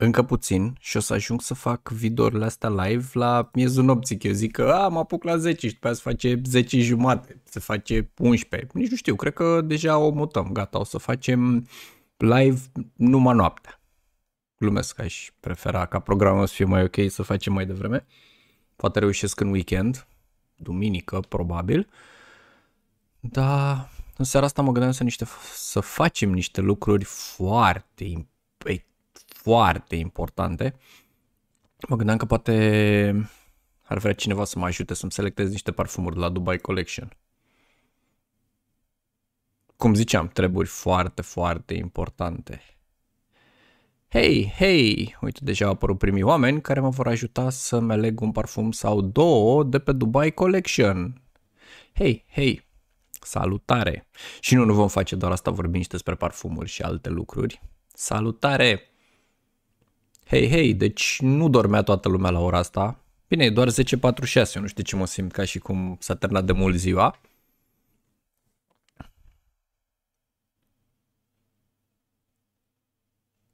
încă puțin și o să ajung să fac videourile astea live la miezul nopții, eu zic că a, mă apuc la 10 și după se face 10 jumate, se face 11, nici nu știu, cred că deja o mutăm, gata, o să facem live numai noaptea. Glumesc că aș prefera ca programul să fie mai ok să facem mai devreme. Poate reușesc în weekend, duminică probabil, dar în seara asta mă gândeam să, niște, să facem niște lucruri foarte foarte importante. Mă gândeam că poate ar vrea cineva să mă ajute să-mi selectez niște parfumuri de la Dubai Collection. Cum ziceam, treburi foarte, foarte importante. Hei, hei, uite, deja au apărut primii oameni care mă vor ajuta să-mi aleg un parfum sau două de pe Dubai Collection. Hei, hei, salutare! Și nu, nu vom face doar asta, vorbim și despre parfumuri și alte lucruri. Salutare! Hei, hei, deci nu dormea toată lumea la ora asta. Bine, e doar 10.46, eu nu știu ce mă simt ca și cum s-a terminat de mult ziua.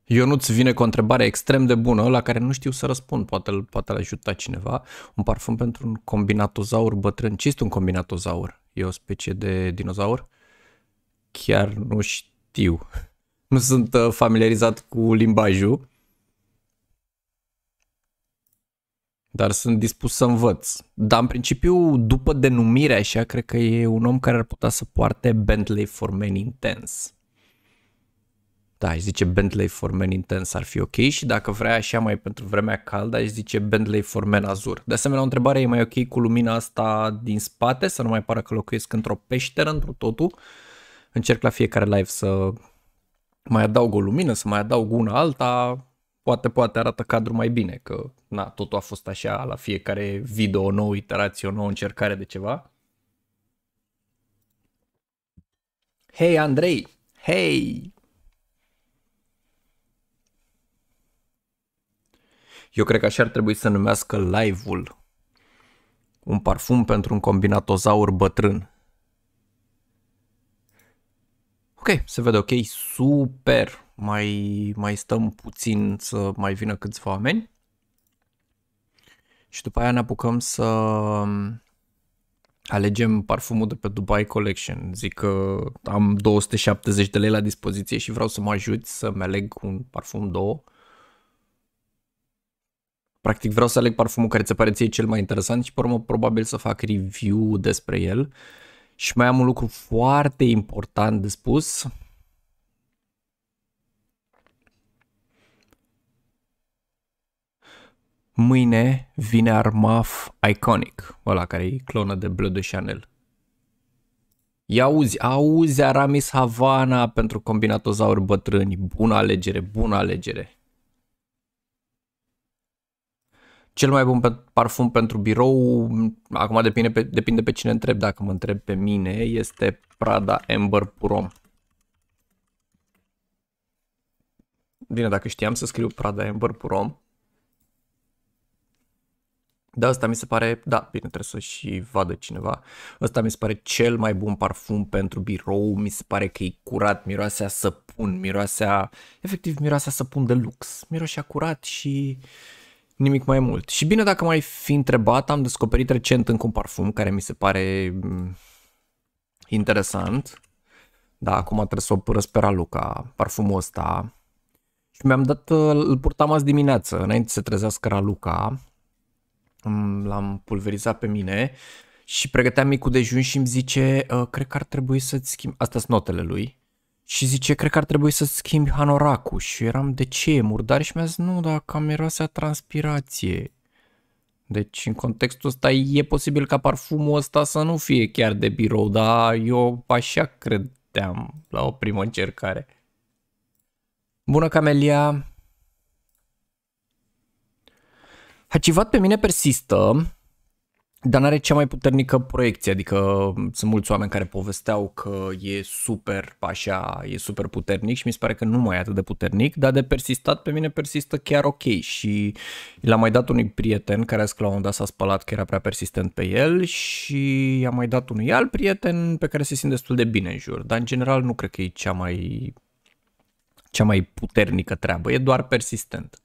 Ionuț vine cu o întrebare extrem de bună la care nu știu să răspund, poate îl poate ajuta cineva. Un parfum pentru un combinatozaur bătrân. Ce este un combinatozaur? E o specie de dinozaur? Chiar nu știu. Nu sunt uh, familiarizat cu limbajul. dar sunt dispus să învăț. Dar în principiu, după denumire așa, cred că e un om care ar putea să poarte Bentley for Men Intense. Da, aș zice Bentley for Men Intense ar fi ok și dacă vrea așa mai pentru vremea caldă, aș zice Bentley for Men Azur. De asemenea, o întrebare e mai ok cu lumina asta din spate, să nu mai pară că locuiesc într-o peșteră, într totul. Încerc la fiecare live să mai adaug o lumină, să mai adaug una alta, poate, poate arată cadrul mai bine, că na, totul a fost așa la fiecare video, o nouă iterație, o nouă încercare de ceva. Hei, Andrei! Hei! Eu cred că așa ar trebui să numească live-ul. Un parfum pentru un combinatozaur bătrân. Ok, se vede ok, super! mai, mai stăm puțin să mai vină câțiva oameni și după aia ne apucăm să um, alegem parfumul de pe Dubai Collection. Zic că am 270 de lei la dispoziție și vreau să mă ajut să-mi aleg un parfum, două. Practic vreau să aleg parfumul care ți pare ție cel mai interesant și pe urmă probabil să fac review despre el. Și mai am un lucru foarte important de spus. Mâine vine Armaf Iconic, ăla care e clonă de Bleu de Chanel. Ia auzi, auzi Aramis Havana pentru combinatozauri bătrâni. Bună alegere, bună alegere. Cel mai bun parfum pentru birou, acum depinde pe, depinde pe cine întreb, dacă mă întreb pe mine, este Prada Amber Purom. Bine, dacă știam să scriu Prada Amber Purom, da, asta mi se pare, da, bine, trebuie să și vadă cineva. Asta mi se pare cel mai bun parfum pentru birou, mi se pare că e curat, miroasea săpun, miroasea, efectiv miroasea săpun de lux, miroasea curat și nimic mai mult. Și bine, dacă mai fi întrebat, am descoperit recent încă un parfum care mi se pare mm, interesant. Da, acum trebuie să o răspera Luca, parfumul ăsta. Și mi-am dat, îl purtam azi dimineață, înainte să trezească Raluca l-am pulverizat pe mine și pregăteam micul dejun și îmi zice, ă, cred că ar trebui să-ți schimbi, astea sunt notele lui, și zice, cred că ar trebui să schimbi hanoracul și eram, de ce, murdar? Și mi-a zis, nu, dar cam miroasea transpirație. Deci în contextul ăsta e posibil ca parfumul ăsta să nu fie chiar de birou, dar eu așa credeam la o primă încercare. Bună, Camelia! Hacivat pe mine persistă, dar nu are cea mai puternică proiecție, adică mm, sunt mulți oameni care povesteau că e super așa, e super puternic și mi se pare că nu mai e atât de puternic, dar de persistat pe mine persistă chiar ok și l-am mai dat unui prieten care a zis că la un dat s-a spălat că era prea persistent pe el și i-am mai dat unui alt prieten pe care se simt destul de bine în jur, dar în general nu cred că e cea mai, cea mai puternică treabă, e doar persistent.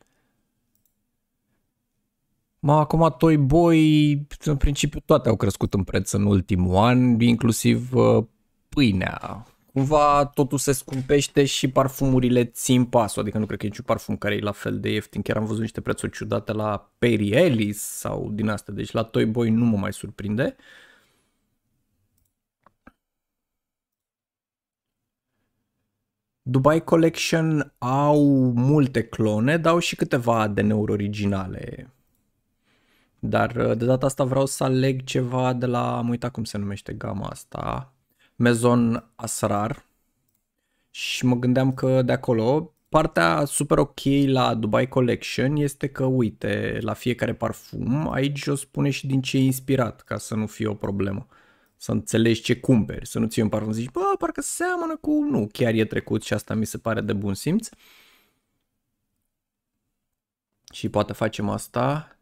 Ma, acum Toy Boy, în principiu toate au crescut în preț în ultimul an, inclusiv uh, pâinea. Cumva totul se scumpește și parfumurile țin pasul, adică nu cred că e niciun parfum care e la fel de ieftin. Chiar am văzut niște prețuri ciudate la Perry Ellis sau din astea, deci la Toy Boy nu mă mai surprinde. Dubai Collection au multe clone, dar au și câteva ADN-uri originale dar uh, de data asta vreau să aleg ceva de la, am uitat cum se numește gama asta, Mezon Asrar. Și mă gândeam că de acolo, partea super ok la Dubai Collection este că, uite, la fiecare parfum, aici o spune și din ce e inspirat, ca să nu fie o problemă. Să înțelegi ce cumperi, să nu ții un parfum, zici, bă, parcă seamănă cu... Nu, chiar e trecut și asta mi se pare de bun simț. Și poate facem asta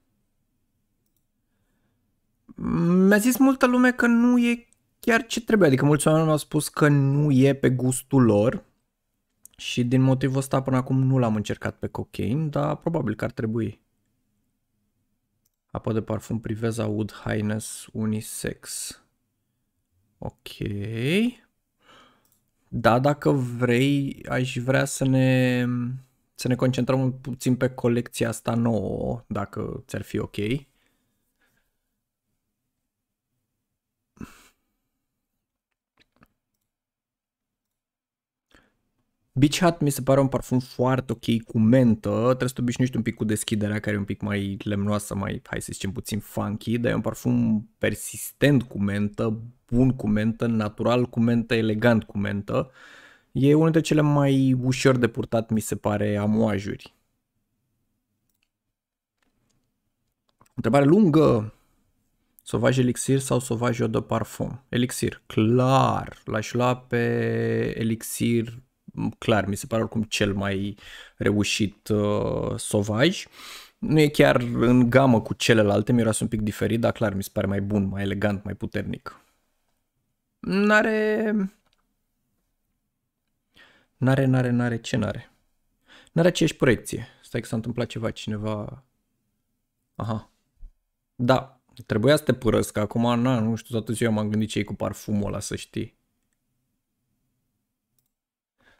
mi-a zis multă lume că nu e chiar ce trebuie, adică mulți oameni mi-au spus că nu e pe gustul lor și din motivul ăsta până acum nu l-am încercat pe cocaine, dar probabil că ar trebui. Apă de parfum Priveza Wood Highness Unisex. Ok. Da, dacă vrei, aș vrea să ne, să ne concentrăm puțin pe colecția asta nouă, dacă ți-ar fi ok. Beach Hat mi se pare un parfum foarte ok cu mentă, trebuie să te obișnuiești un pic cu deschiderea care e un pic mai lemnoasă, mai, hai să zicem, puțin funky, dar e un parfum persistent cu mentă, bun cu mentă, natural cu mentă, elegant cu mentă. E unul dintre cele mai ușor de purtat, mi se pare, amoajuri. Întrebare lungă. Sauvage Elixir sau Sauvage Eau de Parfum? Elixir, clar. L-aș lua pe Elixir clar, mi se pare oricum cel mai reușit uh, sovaj. Nu e chiar în gamă cu celelalte, miroase un pic diferit, dar clar mi se pare mai bun, mai elegant, mai puternic. N-are... N-are, n-are, n-are, ce n-are? N-are aceeași proiecție. Stai că s-a întâmplat ceva, cineva... Aha. Da, trebuia să te părăsc, acum, na, nu știu, toată ziua m-am gândit ce cu parfumul ăla, să știi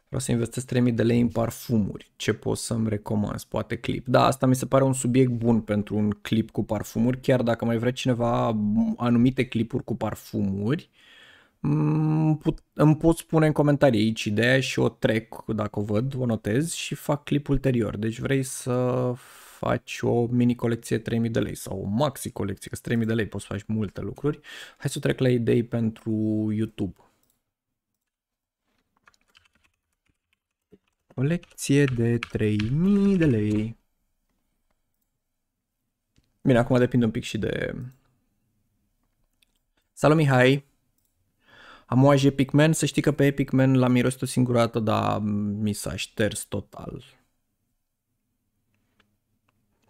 vreau să investesc 3000 de lei în parfumuri, ce poți să-mi recomanzi, poate clip. Da, asta mi se pare un subiect bun pentru un clip cu parfumuri, chiar dacă mai vrea cineva anumite clipuri cu parfumuri, put, îmi pot spune în comentarii aici ideea și o trec dacă o văd, o notez și fac clip ulterior. Deci vrei să faci o mini colecție 3000 de lei sau o maxi colecție, că 3000 de lei poți să faci multe lucruri. Hai să trec la idei pentru YouTube. colecție de 3000 de lei. Bine, acum depinde un pic și de... Salut Mihai! Am o Epic Man, să știi că pe Man l-am mirosit o singură dată, dar mi s-a șters total.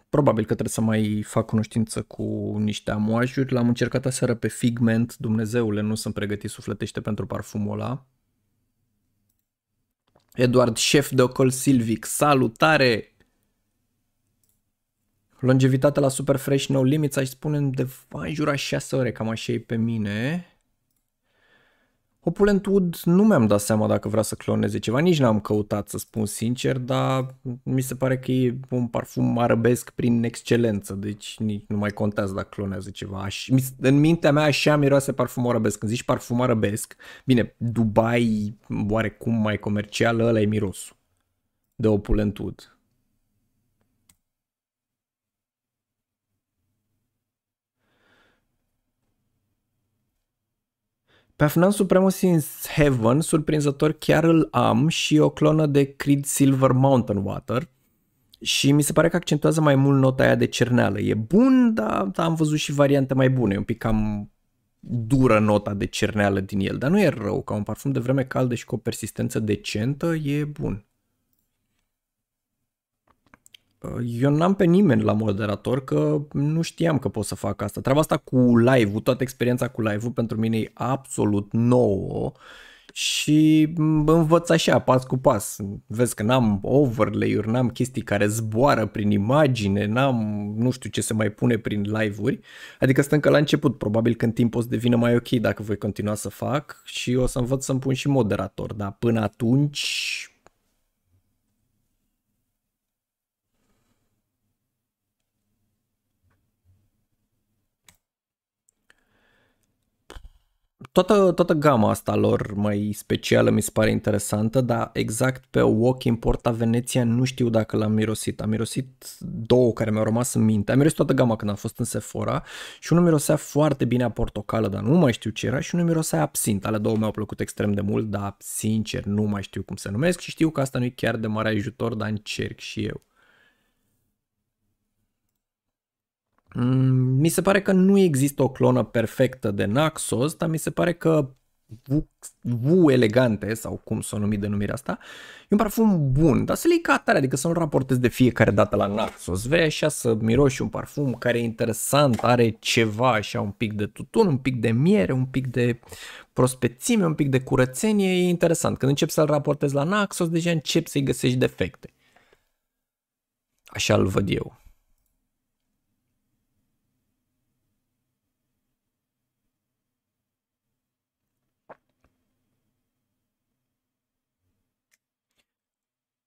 Probabil că trebuie să mai fac cunoștință cu niște amoajuri. L-am încercat aseară pe Figment, Dumnezeule, nu sunt pregătit sufletește pentru parfumul ăla. Eduard Șef de Ocol Silvic, salutare! Longevitatea la Super Fresh No Limits, aș spune de în jura 6 ore, cam așa e pe mine. Opulent Wood nu mi-am dat seama dacă vrea să cloneze ceva, nici n-am căutat să spun sincer, dar mi se pare că e un parfum arabesc prin excelență, deci nici nu mai contează dacă clonează ceva. Aș, în mintea mea așa miroase parfum arabesc. Când zici parfum arabesc, bine, Dubai oarecum mai comercial, ăla e mirosul de Opulent Wood. Pe Afnan Supremacy in Heaven, surprinzător, chiar îl am și o clonă de Creed Silver Mountain Water și mi se pare că accentuează mai mult nota aia de cerneală. E bun, dar am văzut și variante mai bune, e un pic cam dură nota de cerneală din el, dar nu e rău, ca un parfum de vreme caldă și cu o persistență decentă, e bun eu n-am pe nimeni la moderator că nu știam că pot să fac asta. Treaba asta cu live-ul, toată experiența cu live-ul pentru mine e absolut nouă și învăț așa, pas cu pas. Vezi că n-am overlay-uri, n-am chestii care zboară prin imagine, n-am nu știu ce se mai pune prin live-uri. Adică sunt încă la început, probabil când timp o să devină mai ok dacă voi continua să fac și o să învăț să-mi pun și moderator, dar până atunci toată, toată gama asta lor mai specială mi se pare interesantă, dar exact pe Walk in Porta Veneția nu știu dacă l-am mirosit. Am mirosit două care mi-au rămas în minte. Am mirosit toată gama când am fost în Sephora și unul mirosea foarte bine a portocală, dar nu mai știu ce era și unul mirosea absint. Ale două mi-au plăcut extrem de mult, dar sincer nu mai știu cum se numesc și știu că asta nu e chiar de mare ajutor, dar încerc și eu. Mm, mi se pare că nu există o clonă perfectă de Naxos, dar mi se pare că Vu elegante, sau cum s-o numi denumirea asta, e un parfum bun, dar să le ca atare, adică să nu raportez de fiecare dată la Naxos. Vei așa să miroși un parfum care e interesant, are ceva așa, un pic de tutun, un pic de miere, un pic de prospețime, un pic de curățenie, e interesant. Când începi să-l raportezi la Naxos, deja începi să-i găsești defecte. Așa l văd eu.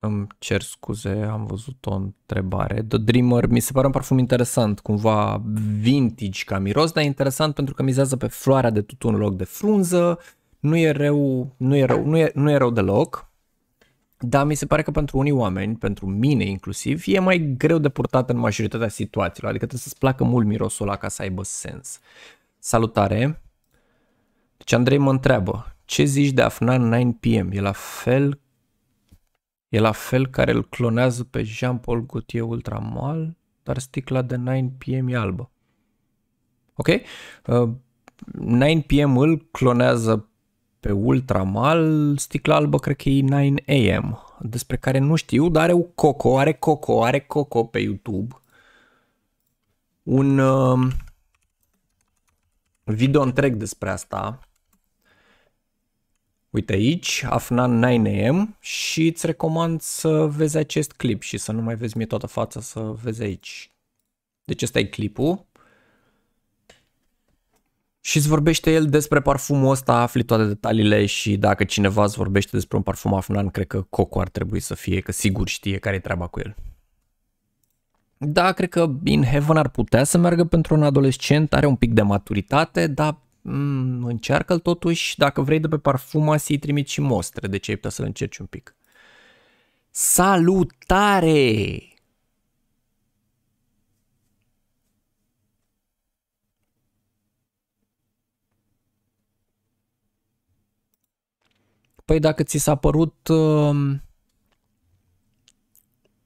Îmi cer scuze, am văzut o întrebare. The Dreamer mi se pare un parfum interesant, cumva vintage ca miros, dar e interesant pentru că mizează pe floarea de tutun în loc de frunză. Nu e rău, nu e rău, nu e, nu e rău deloc. Dar mi se pare că pentru unii oameni, pentru mine inclusiv, e mai greu de purtat în majoritatea situațiilor. Adică trebuie să-ți placă mult mirosul ăla ca să aibă sens. Salutare! Deci Andrei mă întreabă, ce zici de Afnan 9pm? E la fel E la fel care îl clonează pe Jean-Paul Gaultier ultramal, dar sticla de 9PM e albă. Ok? Uh, 9PM îl clonează pe ultramal, sticla albă cred că e 9AM, despre care nu știu, dar are Coco, are Coco, are Coco pe YouTube. Un uh, video întreg despre asta, Uite aici, Afnan 9am și îți recomand să vezi acest clip și să nu mai vezi mie toată fața, să vezi aici. Deci ăsta e clipul. Și îți vorbește el despre parfumul ăsta, afli toate detaliile și dacă cineva îți vorbește despre un parfum Afnan, cred că Coco ar trebui să fie, că sigur știe care e treaba cu el. Da, cred că In Heaven ar putea să meargă pentru un adolescent, are un pic de maturitate, dar mm, încearcă-l totuși, dacă vrei de pe parfuma să-i trimit și mostre, ce ai putea să-l încerci un pic. Salutare! Păi dacă ți s-a părut uh,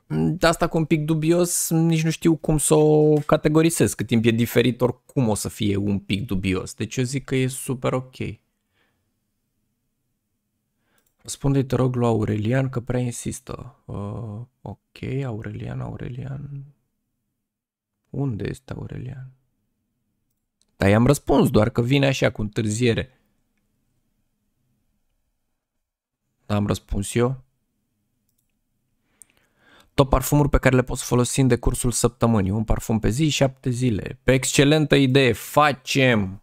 de asta cu un pic dubios, nici nu știu cum să o categorisez, cât timp e diferit, oricum o să fie un pic dubios. Deci eu zic că e super ok. răspunde te rog, lui Aurelian că prea insistă. Uh, ok, Aurelian, Aurelian. Unde este Aurelian? Dar i-am răspuns, doar că vine așa, cu întârziere. Am răspuns eu? Top parfumuri pe care le poți folosi în decursul săptămânii. Un parfum pe zi, șapte zile. Pe excelentă idee, facem!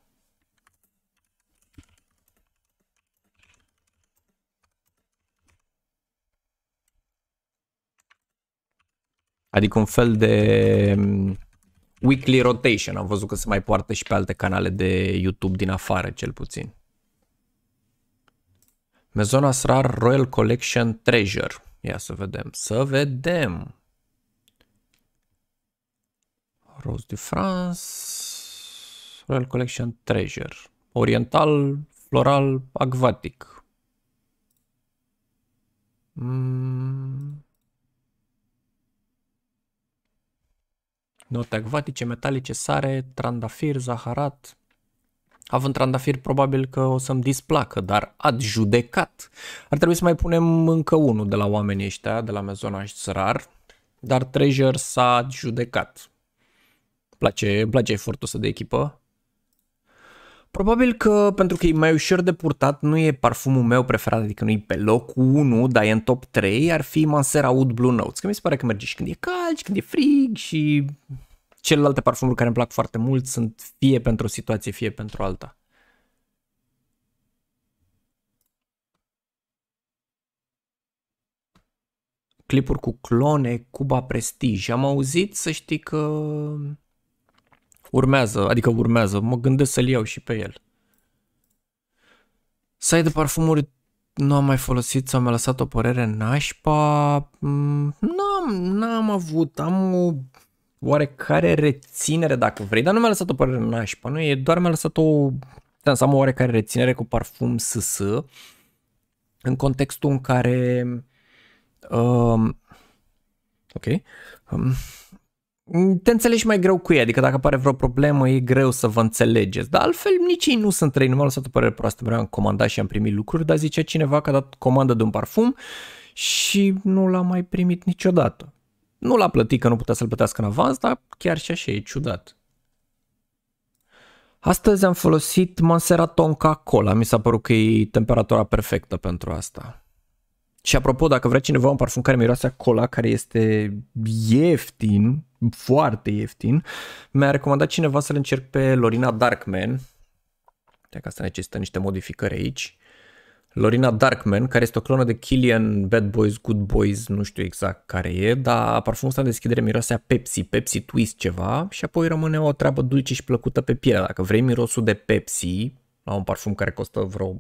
Adică un fel de mm, weekly rotation. Am văzut că se mai poartă și pe alte canale de YouTube din afară, cel puțin. Mezona Srar Royal Collection Treasure. Ia să vedem. Să vedem. Rose de France. Royal Collection Treasure. Oriental, floral, acvatic. Mm. Note acvatice, metalice, sare, trandafir, zaharat, Având trandafiri, probabil că o să-mi displacă, dar adjudecat. Ar trebui să mai punem încă unul de la oamenii ăștia, de la și Sărar, dar Treasure s-a adjudecat. Îmi place, îmi place efortul ăsta de echipă. Probabil că pentru că e mai ușor de purtat, nu e parfumul meu preferat, adică nu e pe locul 1, dar e în top 3, ar fi Mansera Wood Blue Notes, că mi se pare că merge și când e cald, și când e frig și Celelalte parfumuri care îmi plac foarte mult sunt fie pentru o situație, fie pentru alta. Clipuri cu clone, Cuba Prestige. Am auzit să știi că urmează, adică urmează, mă gândesc să-l iau și pe el. Site de parfumuri nu am mai folosit sau mi-a lăsat o părere nașpa. Mm, n-am, n-am avut, am o oarecare reținere, dacă vrei, dar nu mi-a lăsat o părere nașpa, nu e, doar mi-a lăsat o, da, să am o oarecare reținere cu parfum SS, în contextul în care, um, ok, um, te înțelegi mai greu cu ei, adică dacă apare vreo problemă e greu să vă înțelegeți, dar altfel nici ei nu sunt trei, nu m a lăsat o părere proastă, vreau am comandat și am primit lucruri, dar zicea cineva că a dat comandă de un parfum și nu l-a mai primit niciodată. Nu l-a plătit că nu putea să-l plătească în avans, dar chiar și așa e ciudat. Astăzi am folosit Monsera Tonka Cola, mi s-a părut că e temperatura perfectă pentru asta. Și apropo, dacă vrea cineva un parfum care miroase a cola, care este ieftin, foarte ieftin, mi-a recomandat cineva să-l încerc pe Lorina Darkman. Dacă asta necesită niște modificări aici. Lorina Darkman, care este o clonă de Killian, Bad Boys, Good Boys, nu știu exact care e, dar parfumul ăsta de deschidere miroase a Pepsi, Pepsi Twist ceva și apoi rămâne o treabă dulce și plăcută pe piele. Dacă vrei mirosul de Pepsi, la un parfum care costă vreo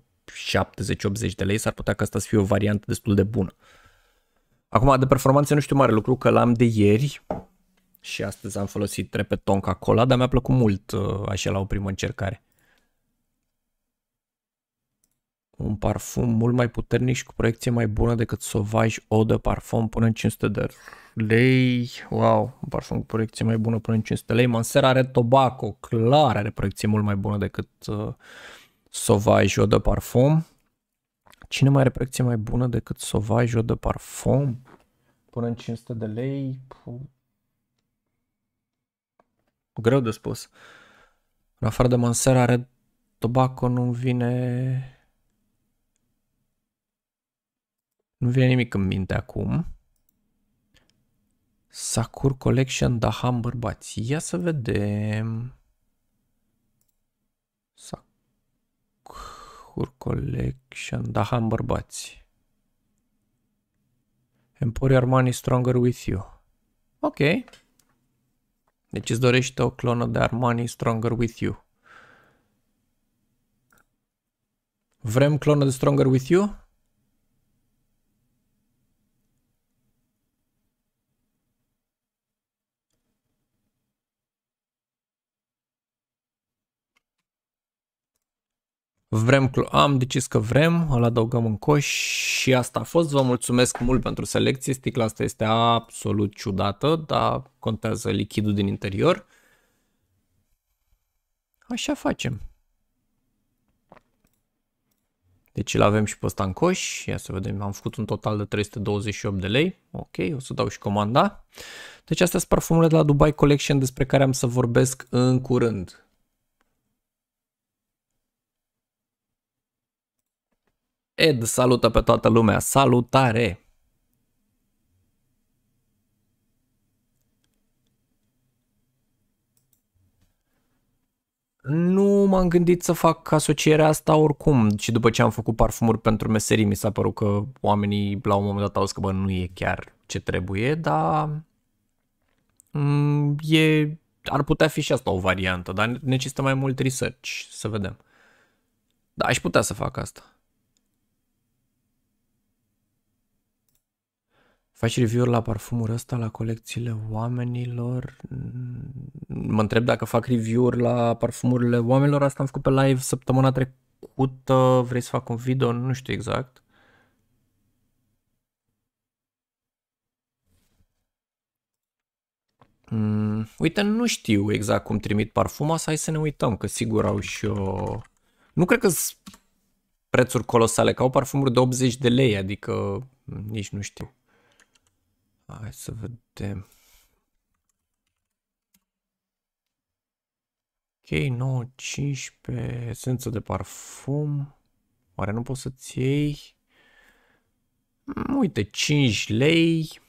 70-80 de lei, s-ar putea ca asta să fie o variantă destul de bună. Acum, de performanțe nu știu mare lucru, că l-am de ieri și astăzi am folosit repet Tonka Cola, dar mi-a plăcut mult uh, așa la o primă încercare un parfum mult mai puternic și cu proiecție mai bună decât Sauvage Eau de Parfum până în 500 de lei. Wow, un parfum cu proiecție mai bună până în 500 de lei. Mansera are Tobacco, clar are proiecție mult mai bună decât uh, Sauvage Eau de Parfum. Cine mai are proiecție mai bună decât Sauvage Eau de Parfum până în 500 de lei? Greu de spus. În afară de Mansera are Tobacco, nu vine Nu vine nimic în minte acum. Sakur Collection Daham bărbați. Ia să vedem. Sakur Collection Daham bărbați. Emporio Armani Stronger With You. Ok. Deci îți dorește o clonă de Armani Stronger With You. Vrem clonă de Stronger With You? vrem, am decis că vrem, îl adăugăm în coș și asta a fost. Vă mulțumesc mult pentru selecție, sticla asta este absolut ciudată, dar contează lichidul din interior. Așa facem. Deci îl avem și pe ăsta în coș, ia să vedem, am făcut un total de 328 de lei, ok, o să dau și comanda. Deci astea sunt parfumurile de la Dubai Collection despre care am să vorbesc în curând. Ed salută pe toată lumea. Salutare! Nu m-am gândit să fac asocierea asta oricum și după ce am făcut parfumuri pentru meserii mi s-a părut că oamenii la un moment dat au zis că bă, nu e chiar ce trebuie, dar mm, e, ar putea fi și asta o variantă, dar necesită mai mult research, să vedem. Da, aș putea să fac asta. Faci review-uri la parfumul ăsta, la colecțiile oamenilor? Mă întreb dacă fac review-uri la parfumurile oamenilor. Asta am făcut pe live săptămâna trecută. Vrei să fac un video? Nu știu exact. Mm, uite, nu știu exact cum trimit parfuma, să hai să ne uităm, că sigur au și o... Nu cred că prețuri colosale, că au parfumuri de 80 de lei, adică nici nu știu. Hai să vedem. Ok, 9, 15, esență de parfum. Oare nu poți să-ți iei? Mm, uite, 5 lei.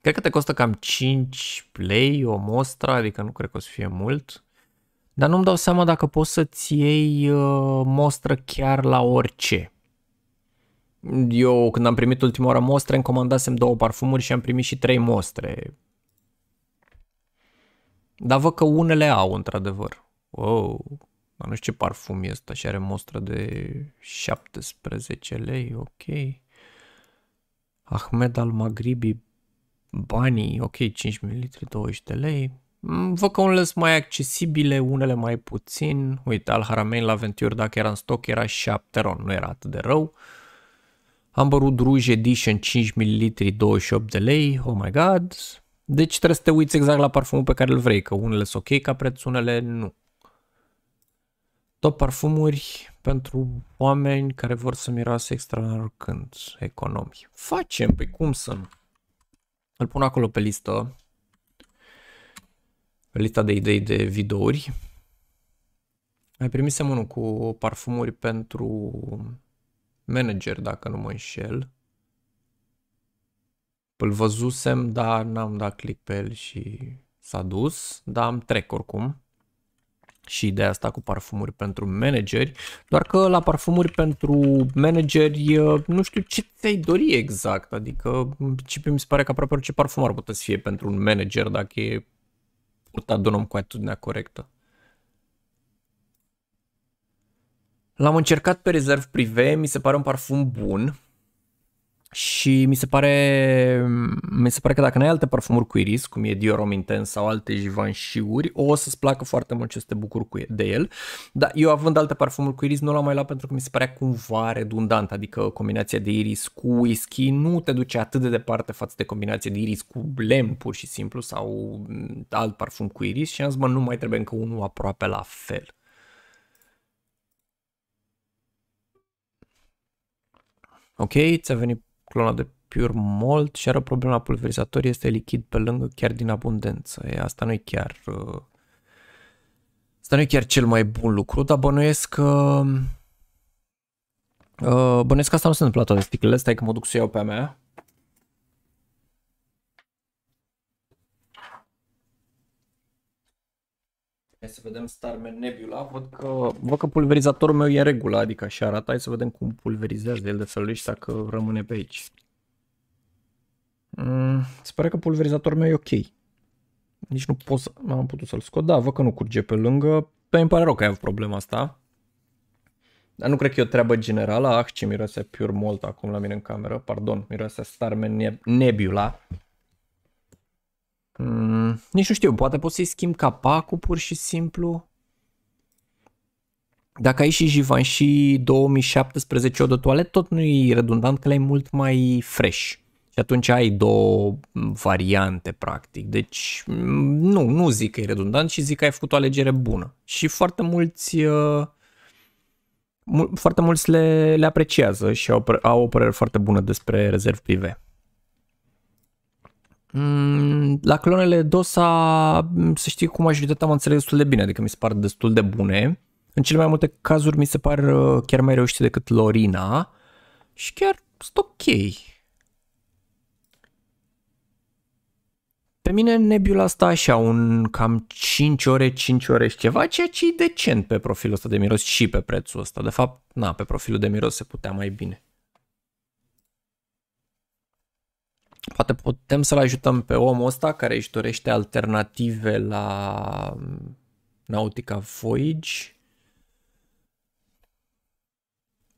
Cred că te costă cam 5 lei o mostră, adică nu cred că o să fie mult. Dar nu-mi dau seama dacă poți să-ți iei uh, mostră chiar la orice. Eu, când am primit ultima oară mostre, îmi comandasem două parfumuri și am primit și trei mostre. Dar văd că unele au, într-adevăr. Wow, dar nu știu ce parfum e ăsta și are mostră de 17 lei, ok. Ahmed al Magribi, banii, ok, 5 ml, 20 de lei. Mm, văd că unele sunt mai accesibile, unele mai puțin. Uite, al Haramein la Venture, dacă era în stoc, era 7 ron, nu era atât de rău. Uh, am bărut Rouge Edition 5 ml 28 de lei, oh my god. Deci trebuie să te uiți exact la parfumul pe care îl vrei, că unele sunt ok ca preț, unele nu. Top parfumuri pentru oameni care vor să miroase extraordinar când economii. Facem, pe păi cum să nu? Îl pun acolo pe listă, pe lista de idei de videouri. Mai primisem unul cu parfumuri pentru manager, dacă nu mă înșel. Îl văzusem, dar n-am dat click pe el și s-a dus, dar am trec oricum. Și ideea asta cu parfumuri pentru manageri, doar că la parfumuri pentru manageri uh, nu știu ce te ai dori exact, adică în principiu mi se pare că aproape orice parfum ar putea să fie pentru un manager dacă e purtat de un om cu atitudinea corectă. L-am încercat pe rezerv prive, mi se pare un parfum bun și mi se pare, mi se pare că dacă n-ai alte parfumuri cu iris, cum e Dior Homme Intense sau alte Givenchy-uri, o să-ți placă foarte mult ce să te bucuri cu de el. Dar eu având alte parfumuri cu iris nu l-am mai luat pentru că mi se pare cumva redundant, adică combinația de iris cu whisky nu te duce atât de departe față de combinația de iris cu lemn pur și simplu sau alt parfum cu iris și am zis, mă, nu mai trebuie încă unul aproape la fel. Ok, ți-a venit clona de Pure Malt și are problema pulverizator, este lichid pe lângă chiar din abundență. E, asta nu e chiar... Uh, asta nu e chiar cel mai bun lucru, dar bănuiesc că... Uh, bănuiesc că asta nu se întâmplă toate sticlele, stai că mă duc să iau pe a mea. Hai să vedem Starman Nebula. Văd că, văd că pulverizatorul meu e în regulă, adică așa arată. Hai să vedem cum pulverizează el de sălăști dacă rămâne pe aici. Mm, se pare că pulverizatorul meu e ok. Nici nu pot să... am putut să-l scot. Da, văd că nu curge pe lângă. Pe îmi pare rău că ai avut problema asta. Dar nu cred că e o treabă generală. Ah, ce miroase Pure mult acum la mine în cameră. Pardon, miroase Starman Nebula. Nici nu știu, poate pot să-i schimb capacul pur și simplu. Dacă ai și Givenchy 2017 o de toalet, tot nu e redundant că le-ai mult mai fresh. Și atunci ai două variante, practic. Deci, mm, nu, nu zic că e redundant, ci zic că ai făcut o alegere bună. Și foarte mulți uh, foarte mulți le, le apreciază și au, au o părere foarte bună despre rezerv prive. Mm, la clonele DOSA, mm, să știi cu majoritatea am înțeles destul de bine, adică mi se par destul de bune. În cele mai multe cazuri mi se par uh, chiar mai reușite decât Lorina și chiar sunt ok. Pe mine nebula asta așa, un cam 5 ore, 5 ore și ceva, ceea ce e decent pe profilul ăsta de miros și pe prețul ăsta. De fapt, na, pe profilul de miros se putea mai bine. poate putem să-l ajutăm pe omul ăsta care își dorește alternative la Nautica Voyage.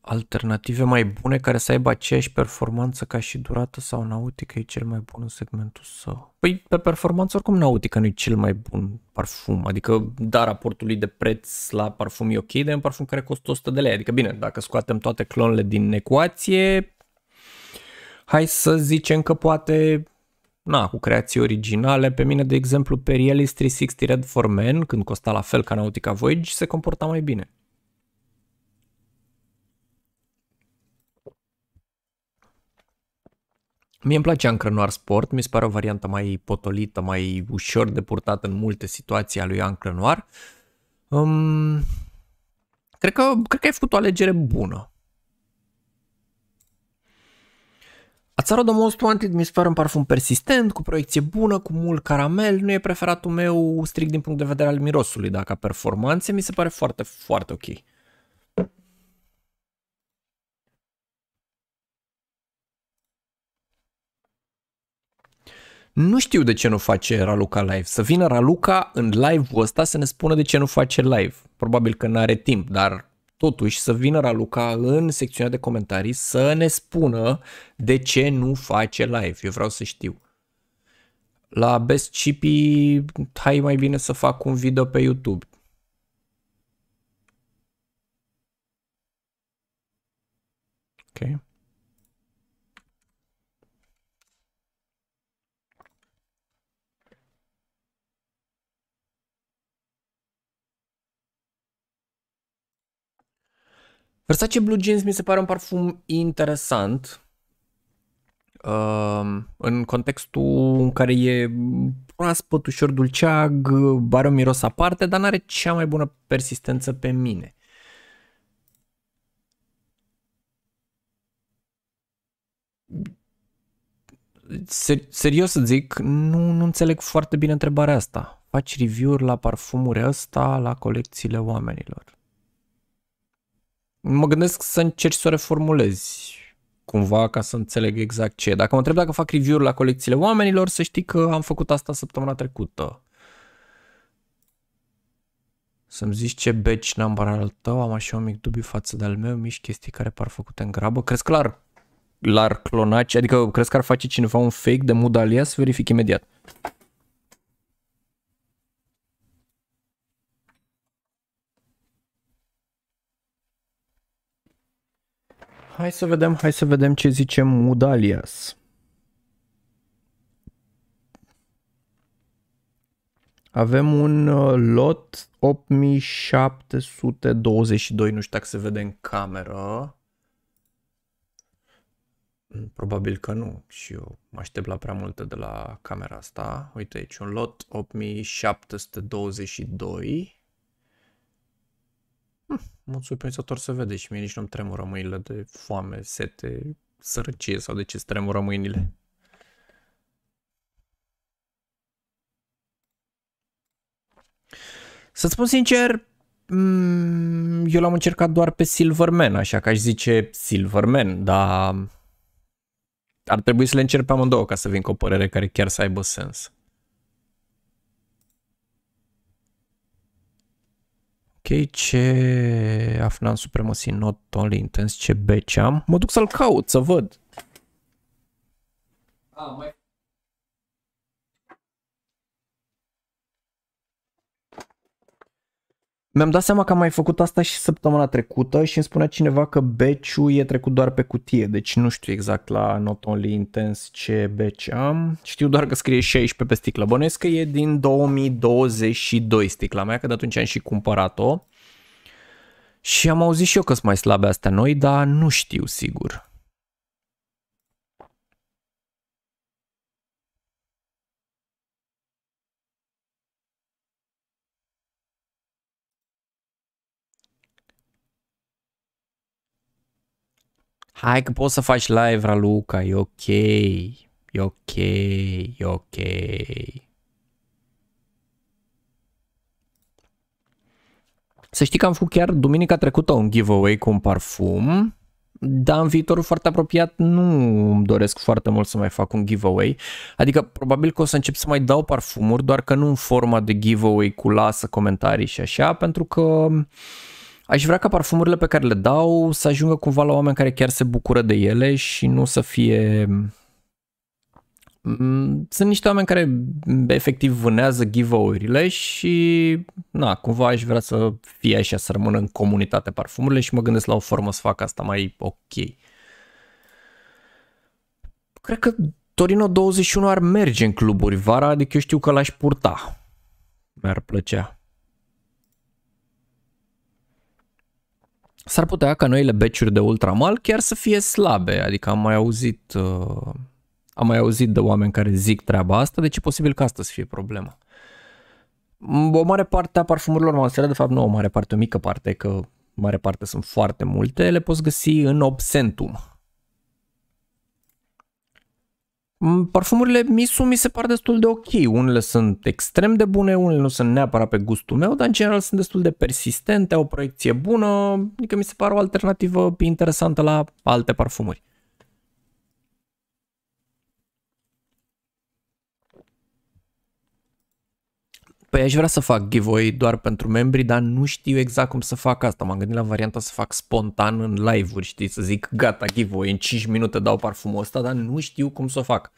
Alternative mai bune care să aibă aceeași performanță ca și durată sau Nautica e cel mai bun în segmentul său. Păi pe performanță oricum Nautica nu e cel mai bun parfum, adică da lui de preț la parfum e ok, dar e un parfum care costă 100 de lei, adică bine, dacă scoatem toate clonele din ecuație, hai să zicem că poate na, cu creații originale. Pe mine, de exemplu, Perielis 360 Red for Men, când costa la fel ca Nautica Voyage, se comporta mai bine. Mie îmi place Anchor Noir Sport, mi se pare o variantă mai potolită, mai ușor de purtat în multe situații a lui Anchor Noir. Um, cred, că, cred că ai făcut o alegere bună. Ațara de Most Wanted mi se pare un parfum persistent, cu proiecție bună, cu mult caramel, nu e preferatul meu strict din punct de vedere al mirosului, dar ca performanțe mi se pare foarte, foarte ok. Nu știu de ce nu face Raluca live. Să vină Raluca în live-ul ăsta să ne spună de ce nu face live. Probabil că nu are timp, dar totuși să vină Raluca în secțiunea de comentarii să ne spună de ce nu face live. Eu vreau să știu. La Best Chippy, hai mai bine să fac un video pe YouTube. Okay. Versace Blue Jeans mi se pare un parfum interesant um, în contextul în care e proaspăt, ușor dulceag, are un miros aparte, dar n-are cea mai bună persistență pe mine. Ser- serios să zic, nu, nu înțeleg foarte bine întrebarea asta. Faci review-uri la parfumuri ăsta, la colecțiile oamenilor mă gândesc să încerci să o reformulezi cumva ca să înțeleg exact ce. Dacă mă întreb dacă fac review-uri la colecțiile oamenilor, să știi că am făcut asta săptămâna trecută. Să-mi zici ce batch number al tău, am așa un mic dubiu față de al meu, mici chestii care par făcute în grabă. Crezi că l-ar, l-ar clona, adică crezi că ar face cineva un fake de Mudalia? Să verific imediat. Hai să vedem, hai să vedem ce zice Mudalias. Avem un uh, lot 8722, nu știu dacă se vede în cameră. Mm, probabil că nu și eu mă aștept la prea multe de la camera asta. Uite aici, un lot 8722. Hm, mod surprinzător să vede și mie nici nu-mi tremură mâinile de foame, sete, sărăcie sau de ce tremură mâinile. Să-ți spun sincer, mm, eu l-am încercat doar pe Silverman, așa că aș zice Silverman, dar ar trebui să le încerc pe amândouă ca să vin cu o părere care chiar să aibă sens. ok, ce Afnan Supremacy Not Only Intense, ce beci am. Mă duc să-l caut, să văd. Ah, mai Mi-am dat seama că am mai făcut asta și săptămâna trecută și îmi spunea cineva că beciu e trecut doar pe cutie, deci nu știu exact la Not Only Intense ce beci am. Știu doar că scrie 16 pe sticlă. Bănuiesc că e din 2022 sticla mea, că de atunci am și cumpărat-o. Și am auzit și eu că sunt mai slabe astea noi, dar nu știu sigur. Hai că poți să faci live, Raluca, e ok, e ok, e ok. Să știi că am făcut chiar duminica trecută un giveaway cu un parfum, dar în viitorul foarte apropiat nu îmi doresc foarte mult să mai fac un giveaway. Adică probabil că o să încep să mai dau parfumuri, doar că nu în forma de giveaway cu lasă comentarii și așa, pentru că uh, Aș vrea ca parfumurile pe care le dau să ajungă cumva la oameni care chiar se bucură de ele și nu să fie... Mm, sunt niște oameni care efectiv vânează giveaway-urile și na, cumva aș vrea să fie așa, să rămână în comunitate parfumurile și mă gândesc la o formă să fac asta mai ok. Cred că Torino 21 ar merge în cluburi vara, adică eu știu că l-aș purta. Mi-ar plăcea. s-ar putea ca noile beciuri de ultramal chiar să fie slabe, adică am mai auzit, uh, am mai auzit de oameni care zic treaba asta, deci e posibil că asta să fie problema. O mare parte a parfumurilor monstera, de fapt nu o mare parte, o mică parte, că mare parte sunt foarte multe, le poți găsi în Obsentum, Mm, parfumurile Misu mi se par destul de ok. Unele sunt extrem de bune, unele nu sunt neapărat pe gustul meu, dar în general sunt destul de persistente, au o proiecție bună, adică mi se par o alternativă interesantă la alte parfumuri. Păi aș vrea să fac giveaway doar pentru membri, dar nu știu exact cum să fac asta. M-am gândit la varianta să fac spontan în live-uri, știi, să zic gata giveaway, în 5 minute dau parfumul ăsta, dar nu știu cum să o fac.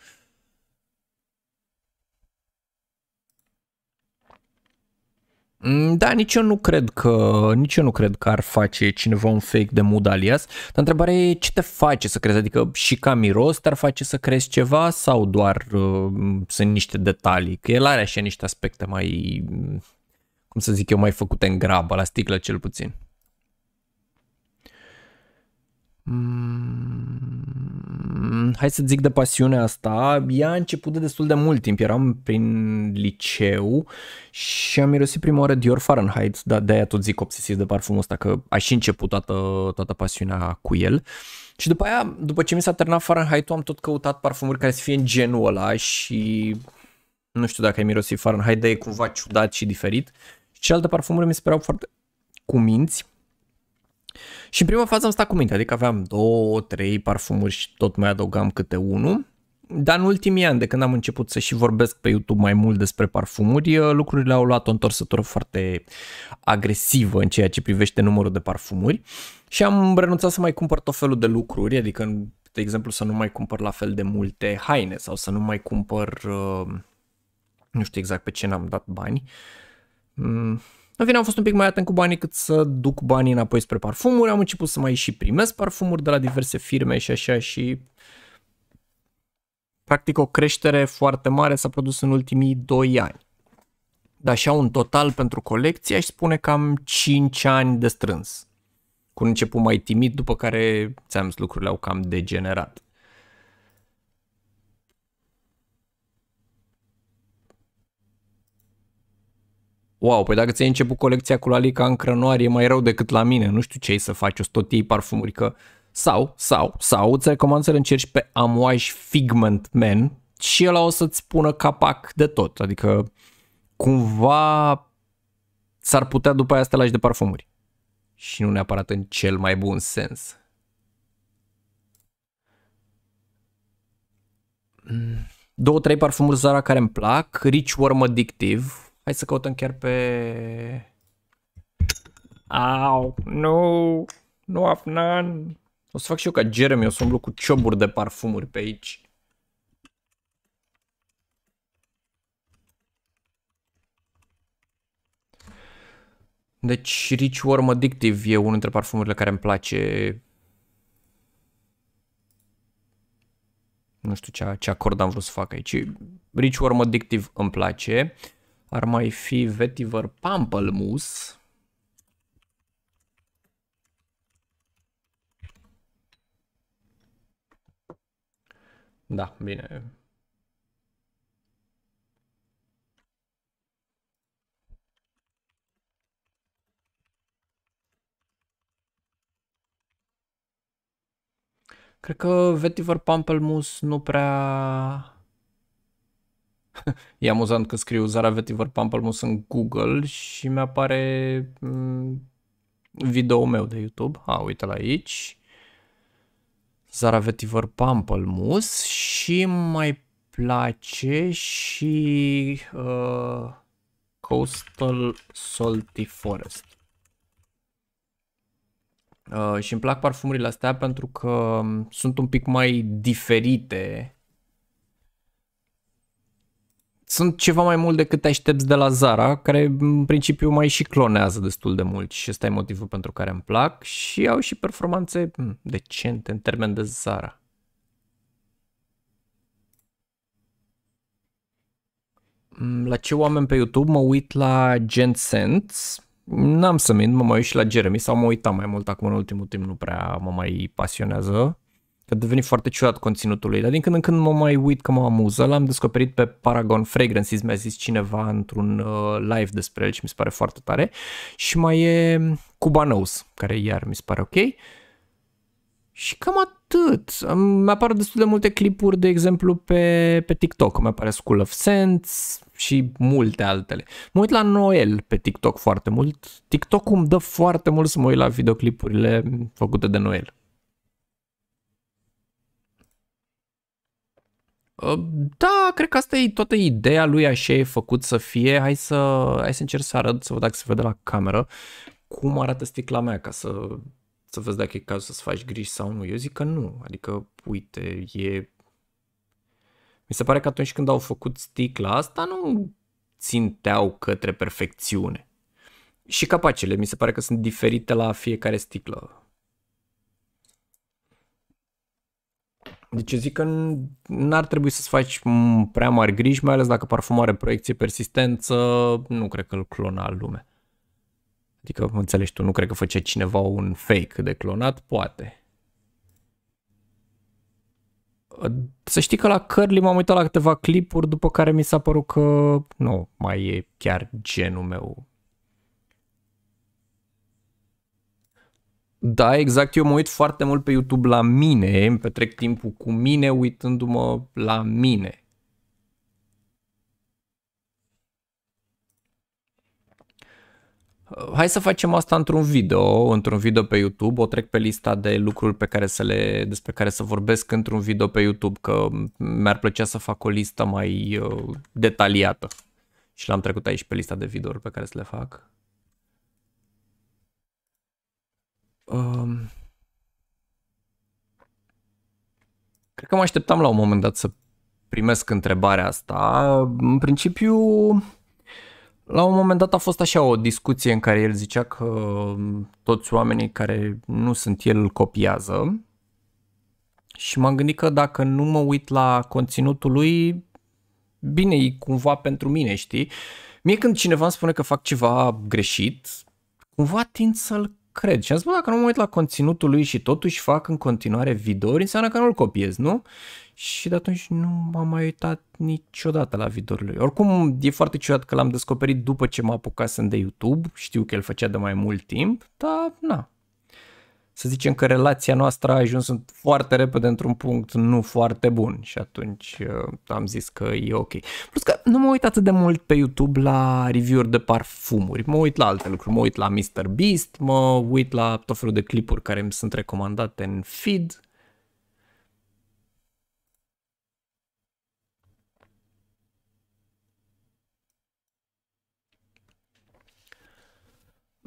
Mm, da, nici eu nu cred că, nici eu nu cred că ar face cineva un fake de mood alias, dar întrebarea e ce te face să crezi, adică și ca miros te-ar face să crezi ceva sau doar uh, sunt niște detalii, că el are așa niște aspecte mai, cum să zic eu, mai făcute în grabă, la sticlă cel puțin. Mm. Mm, hai să zic de pasiunea asta, ea a început de destul de mult timp, eram prin liceu și am mirosit prima oară Dior Fahrenheit, dar de-aia tot zic obsesiv de parfumul ăsta, că a și început toată, toată pasiunea cu el. Și după aia, după ce mi s-a terminat Fahrenheit-ul, am tot căutat parfumuri care să fie în genul ăla și nu știu dacă ai mirosit Fahrenheit, dar e cumva ciudat și diferit. Și alte parfumuri mi se păreau foarte cuminți și în prima fază am stat cu minte, adică aveam două, trei parfumuri și tot mai adăugam câte unul. Dar în ultimii ani, de când am început să și vorbesc pe YouTube mai mult despre parfumuri, eh, lucrurile au luat o întorsătură foarte agresivă în ceea ce privește numărul de parfumuri și am renunțat să mai cumpăr tot felul de lucruri, adică, de exemplu, să nu mai cumpăr la fel de multe haine sau să nu mai cumpăr, eh, nu știu exact pe ce n-am dat bani. Mm, în fine, am fost un pic mai atent cu banii cât să duc banii înapoi spre parfumuri. Am început să mai și primesc parfumuri de la diverse firme și așa și practic o creștere foarte mare s-a produs în ultimii 2 ani. Dar așa un total pentru colecție aș spune cam 5 ani de strâns. Cu un început mai timid, după care, ți-am zis, lucrurile au cam degenerat. Wow, păi dacă ți-ai început colecția cu Lalica în crănoar e mai rău decât la mine, nu știu ce să faci, o să tot iei parfumuri, că... Sau, sau, sau îți recomand să-l încerci pe Amouage Figment Man și el o să-ți pună capac de tot, adică cumva s-ar putea după aia să te lași de parfumuri. Și nu neapărat în cel mai bun sens. Mm. Două, trei parfumuri Zara care îmi plac, Rich Worm Addictive, Hai să căutăm chiar pe... Au, nu, nu Afnan. O să fac și eu ca Jeremy, o să umblu cu cioburi de parfumuri pe aici. Deci Rich Warm Addictive e unul dintre parfumurile care îmi place. Nu știu ce, ce acord am vrut să fac aici. Rich Warm Addictive îmi place. Ar mai fi vetiver pamplemousse. Da, bine. Cred că vetiver pamplemousse nu prea e amuzant că scriu Zara Vetiver Pampelmus în Google și mi-apare mm, video meu de YouTube. A, uite la aici. Zara Vetiver Pampelmus și mai place și uh, Coastal Salty Forest. Uh, și îmi plac parfumurile astea pentru că mm, sunt un pic mai diferite sunt ceva mai mult decât te aștepți de la Zara, care în principiu mai și clonează destul de mult și ăsta e motivul pentru care îmi plac și au și performanțe decente în termen de Zara. Mm, la ce oameni pe YouTube mă uit la GenSense, n-am să mint, mă mai uit și la Jeremy sau mă uitam mai mult acum în ultimul timp, nu prea mă mai pasionează că a devenit foarte ciudat conținutul lui, dar din când în când mă mai uit că mă amuză. L-am descoperit pe Paragon Fragrances, mi-a zis cineva într-un uh, live despre el și mi se pare foarte tare. Și mai e Cuba Nose, care iar mi se pare ok. Și cam atât. Mi apar destul de multe clipuri, de exemplu, pe, pe TikTok. Mi apare School of Sense și multe altele. Mă uit la Noel pe TikTok foarte mult. TikTok îmi dă foarte mult să mă uit la videoclipurile făcute de Noel. Ă, da, cred că asta e toată ideea lui, așa e făcut să fie. Hai să, hai să încerc să arăt, să văd dacă se vede la cameră, cum arată sticla mea, ca să, să vezi dacă e cazul să-ți faci griji sau nu. Eu zic că nu, adică, uite, e... Mi se pare că atunci când au făcut sticla asta, nu ținteau către perfecțiune. Și capacele, mi se pare că sunt diferite la fiecare sticlă. Deci eu zic că n-ar trebui să-ți faci prea mari griji, mai ales dacă parfumare, proiecție, persistență, nu cred că îl clona lume. Adică, înțelegi tu, nu cred că făcea cineva un fake de clonat, poate. Să știi că la Curly m-am uitat la câteva clipuri, după care mi s-a părut că nu mai e chiar genul meu Da, exact. Eu mă uit foarte mult pe YouTube la mine. Îmi petrec timpul cu mine uitându-mă la mine. Uh, hai să facem asta într-un video, într-un video pe YouTube. O trec pe lista de lucruri pe care să le, despre care să vorbesc într-un video pe YouTube, că mi-ar plăcea să fac o listă mai uh, detaliată. Și l-am trecut aici pe lista de videouri pe care să le fac. Um, cred că mă așteptam la un moment dat să primesc întrebarea asta. În principiu, la un moment dat a fost așa o discuție în care el zicea că toți oamenii care nu sunt el îl copiază și m-am gândit că dacă nu mă uit la conținutul lui, bine, e cumva pentru mine, știi? Mie când cineva îmi spune că fac ceva greșit, cumva tind să-l cred. Și am spus, dacă nu mă uit la conținutul lui și totuși fac în continuare videouri, înseamnă că nu-l copiez, nu? Și de atunci nu m-am mai uitat niciodată la videoul lui. Oricum, e foarte ciudat că l-am descoperit după ce m-a apucat să de YouTube, știu că el făcea de mai mult timp, dar na, să zicem că relația noastră a ajuns foarte repede într-un punct nu foarte bun și atunci uh, am zis că e ok. Plus că nu mă uit atât de mult pe YouTube la review-uri de parfumuri, mă uit la alte lucruri, mă uit la Mr. Beast, mă uit la tot felul de clipuri care îmi sunt recomandate în feed.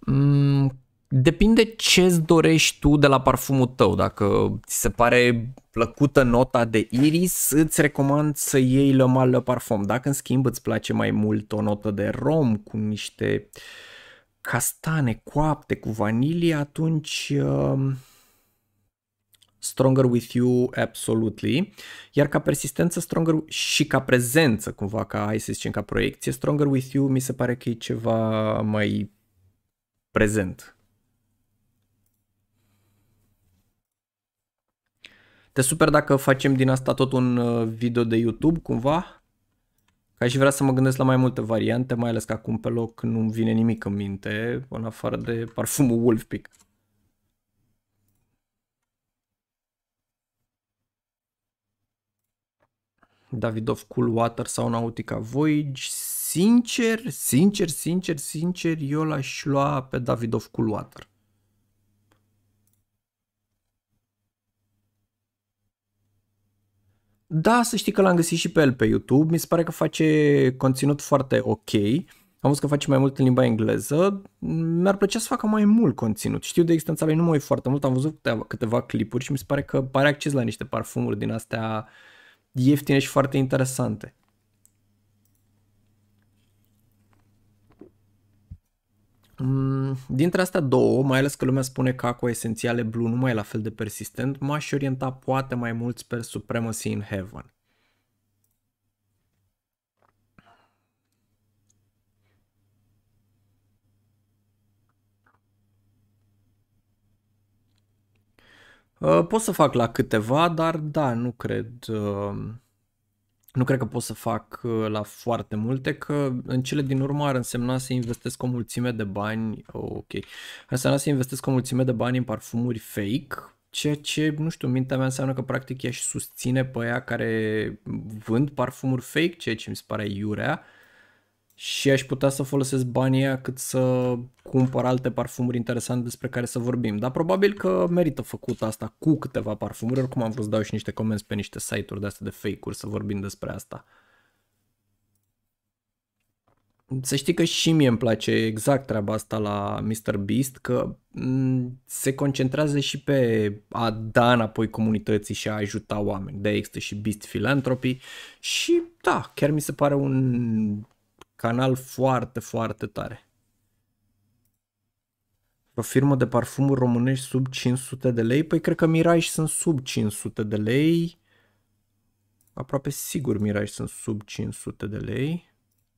Mm, depinde ce îți dorești tu de la parfumul tău. Dacă ți se pare plăcută nota de iris, îți recomand să iei Le Mal Le Parfum. Dacă în schimb îți place mai mult o notă de rom cu niște castane coapte cu vanilie, atunci uh, Stronger With You Absolutely, iar ca persistență Stronger și ca prezență cumva, ca hai să zicem, ca proiecție, Stronger With You mi se pare că e ceva mai prezent Te super dacă facem din asta tot un uh, video de YouTube cumva? Ca și vrea să mă gândesc la mai multe variante, mai ales că acum pe loc nu-mi vine nimic în minte, în afară de parfumul Wolfpick. Davidov Cool Water sau Nautica Voyage. Sincer, sincer, sincer, sincer, eu l-aș lua pe Davidov Cool Water. Da, să știi că l-am găsit și pe el pe YouTube. Mi se pare că face conținut foarte ok. Am văzut că face mai mult în limba engleză. Mi-ar plăcea să facă mai mult conținut. Știu de existența lui, nu mă uit foarte mult. Am văzut câteva, câteva clipuri și mi se pare că pare acces la niște parfumuri din astea ieftine și foarte interesante. Mm, dintre astea două, mai ales că lumea spune că Aqua Esențiale Blue nu mai e la fel de persistent, m-aș orienta poate mai mult spre Supremacy in Heaven. Uh, pot să fac la câteva, dar da, nu cred... Uh, nu cred că pot să fac uh, la foarte multe, că în cele din urmă ar însemna să investesc o mulțime de bani, oh, ok, ar însemna să investesc o mulțime de bani în parfumuri fake, ceea ce, nu știu, mintea mea înseamnă că practic ea și susține pe aia care vând parfumuri fake, ceea ce mi se pare iurea, uh, și aș putea să folosesc banii aia cât să cumpăr alte parfumuri interesante despre care să vorbim. Dar probabil că merită făcut asta cu câteva parfumuri, oricum am vrut să dau și niște comenzi pe niște site-uri de astea de fake-uri să vorbim despre asta. Să știi că și mie îmi place exact treaba asta la Mr. Beast, că se concentrează și pe a da înapoi comunității și a ajuta oameni. De există și Beast Philanthropy și da, chiar mi se pare un canal foarte, foarte tare. O firmă de parfumuri românești sub 500 de lei? Păi cred că și sunt sub 500 de lei. Aproape sigur miraj sunt sub 500 de lei.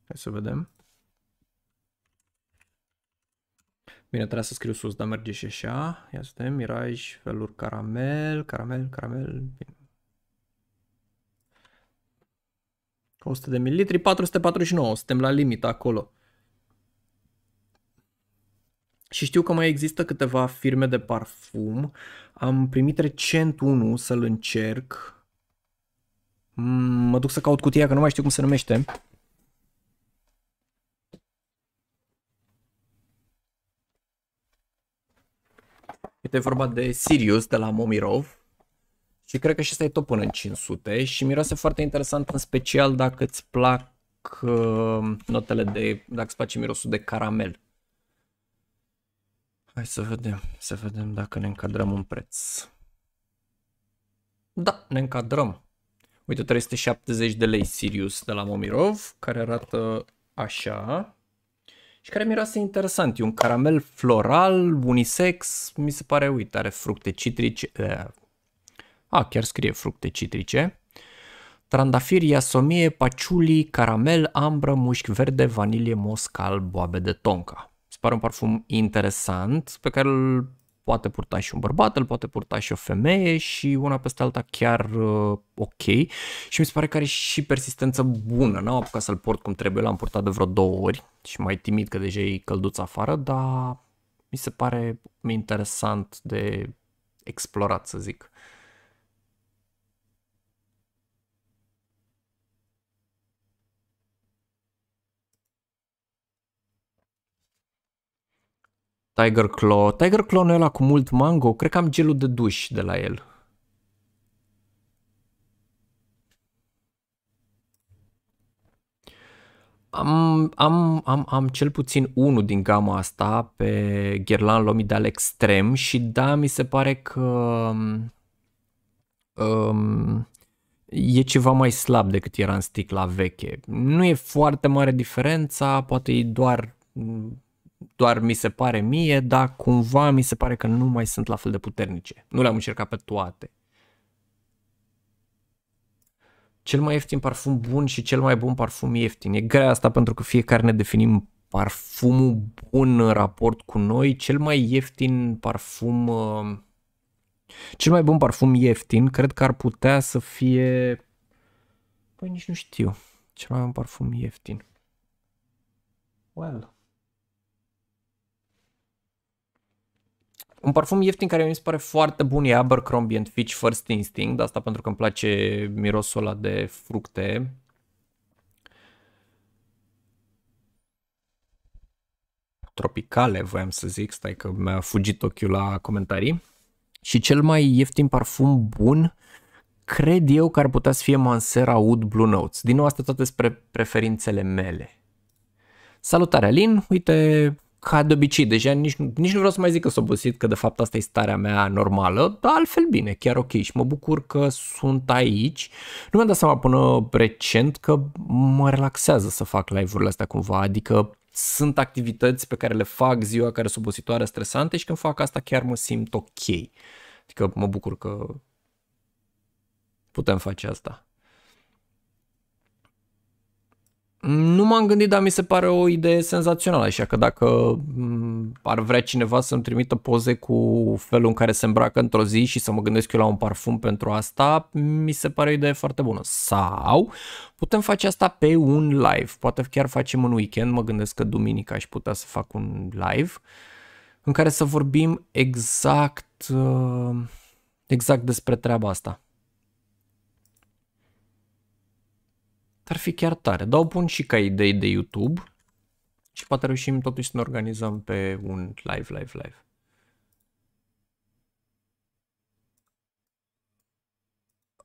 Hai să vedem. Bine, trebuie să scriu sus, dar merge și așa. Ia să vedem, miraj feluri caramel, caramel, caramel, bine. 100 de mililitri, 449, suntem la limită acolo. Și știu că mai există câteva firme de parfum. Am primit recent unul să-l încerc. Mm, mă duc să caut cutia, că nu mai știu cum se numește. Este vorba de Sirius de la Momirov. Și cred că și ăsta e tot până în 500 și miroase foarte interesant, în special dacă îți plac uh, notele de, dacă îți place mirosul de caramel. Hai să vedem, să vedem dacă ne încadrăm un preț. Da, ne încadrăm. Uite, 370 de lei Sirius de la Momirov, care arată așa și care miroase interesant. E un caramel floral, unisex, mi se pare, uite, are fructe citrice, uh, a, chiar scrie fructe citrice. Trandafir, iasomie, paciuli, caramel, ambră, mușchi verde, vanilie, moscal, boabe de tonka. Se pare un parfum interesant pe care îl poate purta și un bărbat, îl poate purta și o femeie și una peste alta chiar uh, ok și mi se pare că are și persistență bună, n-am apucat să-l port cum trebuie, l-am purtat de vreo două ori și mai timid că deja e călduț afară, dar mi se pare interesant de explorat să zic. Tiger Claw. Tiger Claw nu e ăla cu mult mango? Cred că am gelul de duș de la el. Am, am, am, am cel puțin unul din gama asta pe Gherlan Lomidal Extrem și da, mi se pare că um, e ceva mai slab decât era în sticla veche. Nu e foarte mare diferența, poate e doar doar mi se pare mie, dar cumva mi se pare că nu mai sunt la fel de puternice. Nu le-am încercat pe toate. Cel mai ieftin parfum bun și cel mai bun parfum ieftin. E grea asta pentru că fiecare ne definim parfumul bun în raport cu noi. Cel mai ieftin parfum... Uh, cel mai bun parfum ieftin cred că ar putea să fie... Păi nici nu știu. Cel mai bun parfum ieftin. Well. Un parfum ieftin care mi se pare foarte bun e Abercrombie and Fitch First Instinct, asta pentru că îmi place mirosul ăla de fructe. Tropicale, voiam să zic, stai că mi-a fugit ochiul la comentarii. Și cel mai ieftin parfum bun cred eu că ar putea să fie Mansera Wood Blue Notes. Din nou, asta toate spre preferințele mele. Salutare, Alin! Uite, ca de obicei, deja nici, nici nu vreau să mai zic că s-a obosit, că de fapt asta e starea mea normală, dar altfel bine, chiar ok și mă bucur că sunt aici. Nu mi-am dat seama până recent că mă relaxează să fac live-urile astea cumva, adică sunt activități pe care le fac ziua care sunt obositoare, stresante și când fac asta chiar mă simt ok. Adică mă bucur că putem face asta. Nu m-am gândit, dar mi se pare o idee senzațională, așa că dacă mm, ar vrea cineva să-mi trimită poze cu felul în care se îmbracă într-o zi și să mă gândesc eu la un parfum pentru asta, mi se pare o idee foarte bună. Sau putem face asta pe un live, poate chiar facem un weekend, mă gândesc că duminica aș putea să fac un live în care să vorbim exact, uh, exact despre treaba asta. Dar fi chiar tare. Dau o pun și ca idei de YouTube și poate reușim totuși să ne organizăm pe un live, live, live.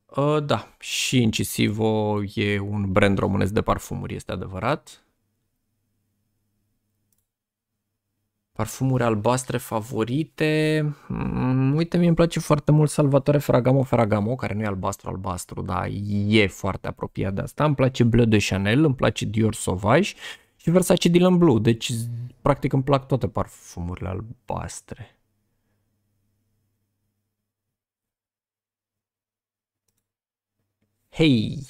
Uh, da, și Incisivo e un brand românesc de parfumuri, este adevărat. Parfumuri albastre favorite. Mm, uite, mi îmi place foarte mult Salvatore Ferragamo Ferragamo, care nu e albastru albastru, dar e foarte apropiat de asta. Îmi place Bleu de Chanel, îmi place Dior Sauvage și Versace Dylan Blue. Deci, practic, îmi plac toate parfumurile albastre. Hei!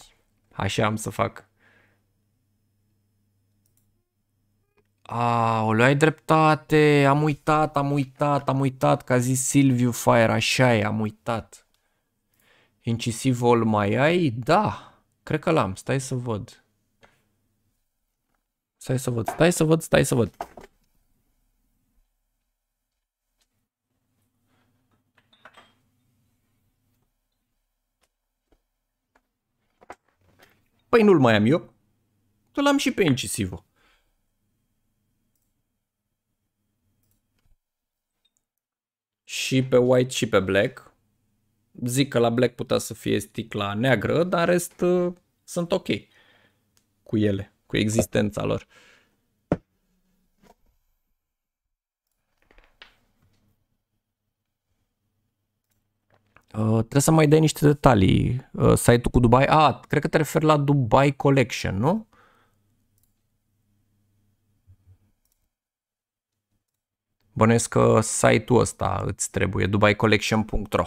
Așa am să fac A, o ai dreptate, am uitat, am uitat, am uitat, că a zis Silviu Fire, așa e, am uitat. Incisivul mai ai? Da, cred că l-am, stai să văd. Stai să văd, stai să văd, stai să văd. Păi nu-l mai am eu, că l-am și pe incisivul. și pe white și pe black. Zic că la black putea să fie sticla neagră, dar rest rest uh, sunt ok cu ele, cu existența lor. Uh, trebuie să mai dai niște detalii. Uh, site-ul cu Dubai. A, ah, cred că te referi la Dubai Collection, nu? Bănuiesc că site-ul ăsta îți trebuie, dubaicollection.ro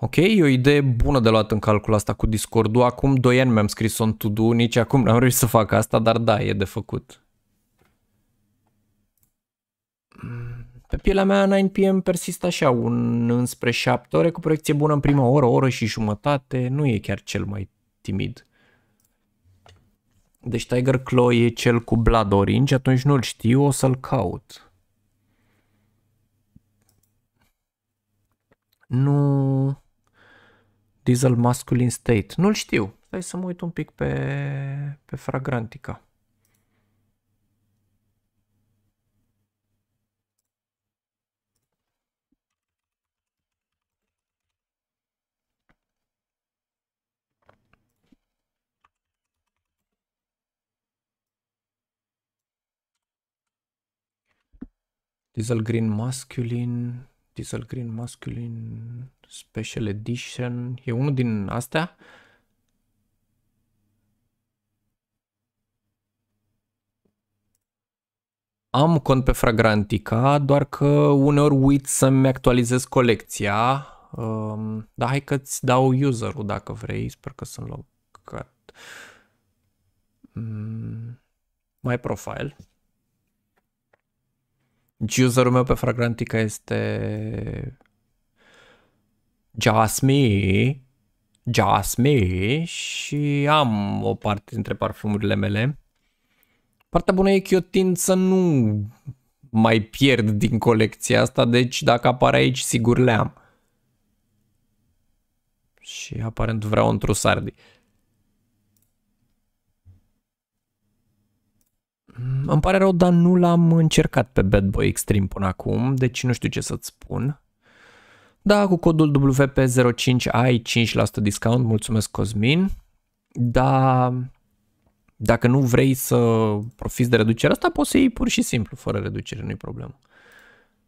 Ok, e o idee bună de luat în calcul asta cu Discord-ul. Acum 2 ani mi-am scris on to do, nici acum n-am reușit să fac asta, dar da, e de făcut. Pe pielea mea 9pm persistă așa, un înspre 7 ore cu proiecție bună în prima oră, oră și jumătate, nu e chiar cel mai timid. Deci Tiger Claw e cel cu Blood Orange, atunci nu-l știu, o să-l caut. Nu... Diesel Masculine State. Nu-l știu. Stai să mă uit un pic pe, pe Fragrantica. Diesel Green Masculine, Diesel Green Masculine Special Edition. E unul din astea? Am cont pe Fragrantica, doar că uneori uit să-mi actualizez colecția. Um, dar hai că-ți dau userul dacă vrei. Sper că sunt logat. Mm, my profile. Userul meu pe Fragrantica este Jasmine, Jasmine și am o parte dintre parfumurile mele. Partea bună e că eu tind să nu mai pierd din colecția asta, deci dacă apare aici, sigur le am. Și aparent vreau într-o sardii. Mm, îmi pare rău, dar nu l-am încercat pe Bad Boy Extreme până acum, deci nu știu ce să-ți spun. Da, cu codul WP05 ai 5% discount, mulțumesc Cosmin. Da, dacă nu vrei să profiți de reducerea asta, poți să iei pur și simplu, fără reducere, nu-i problemă.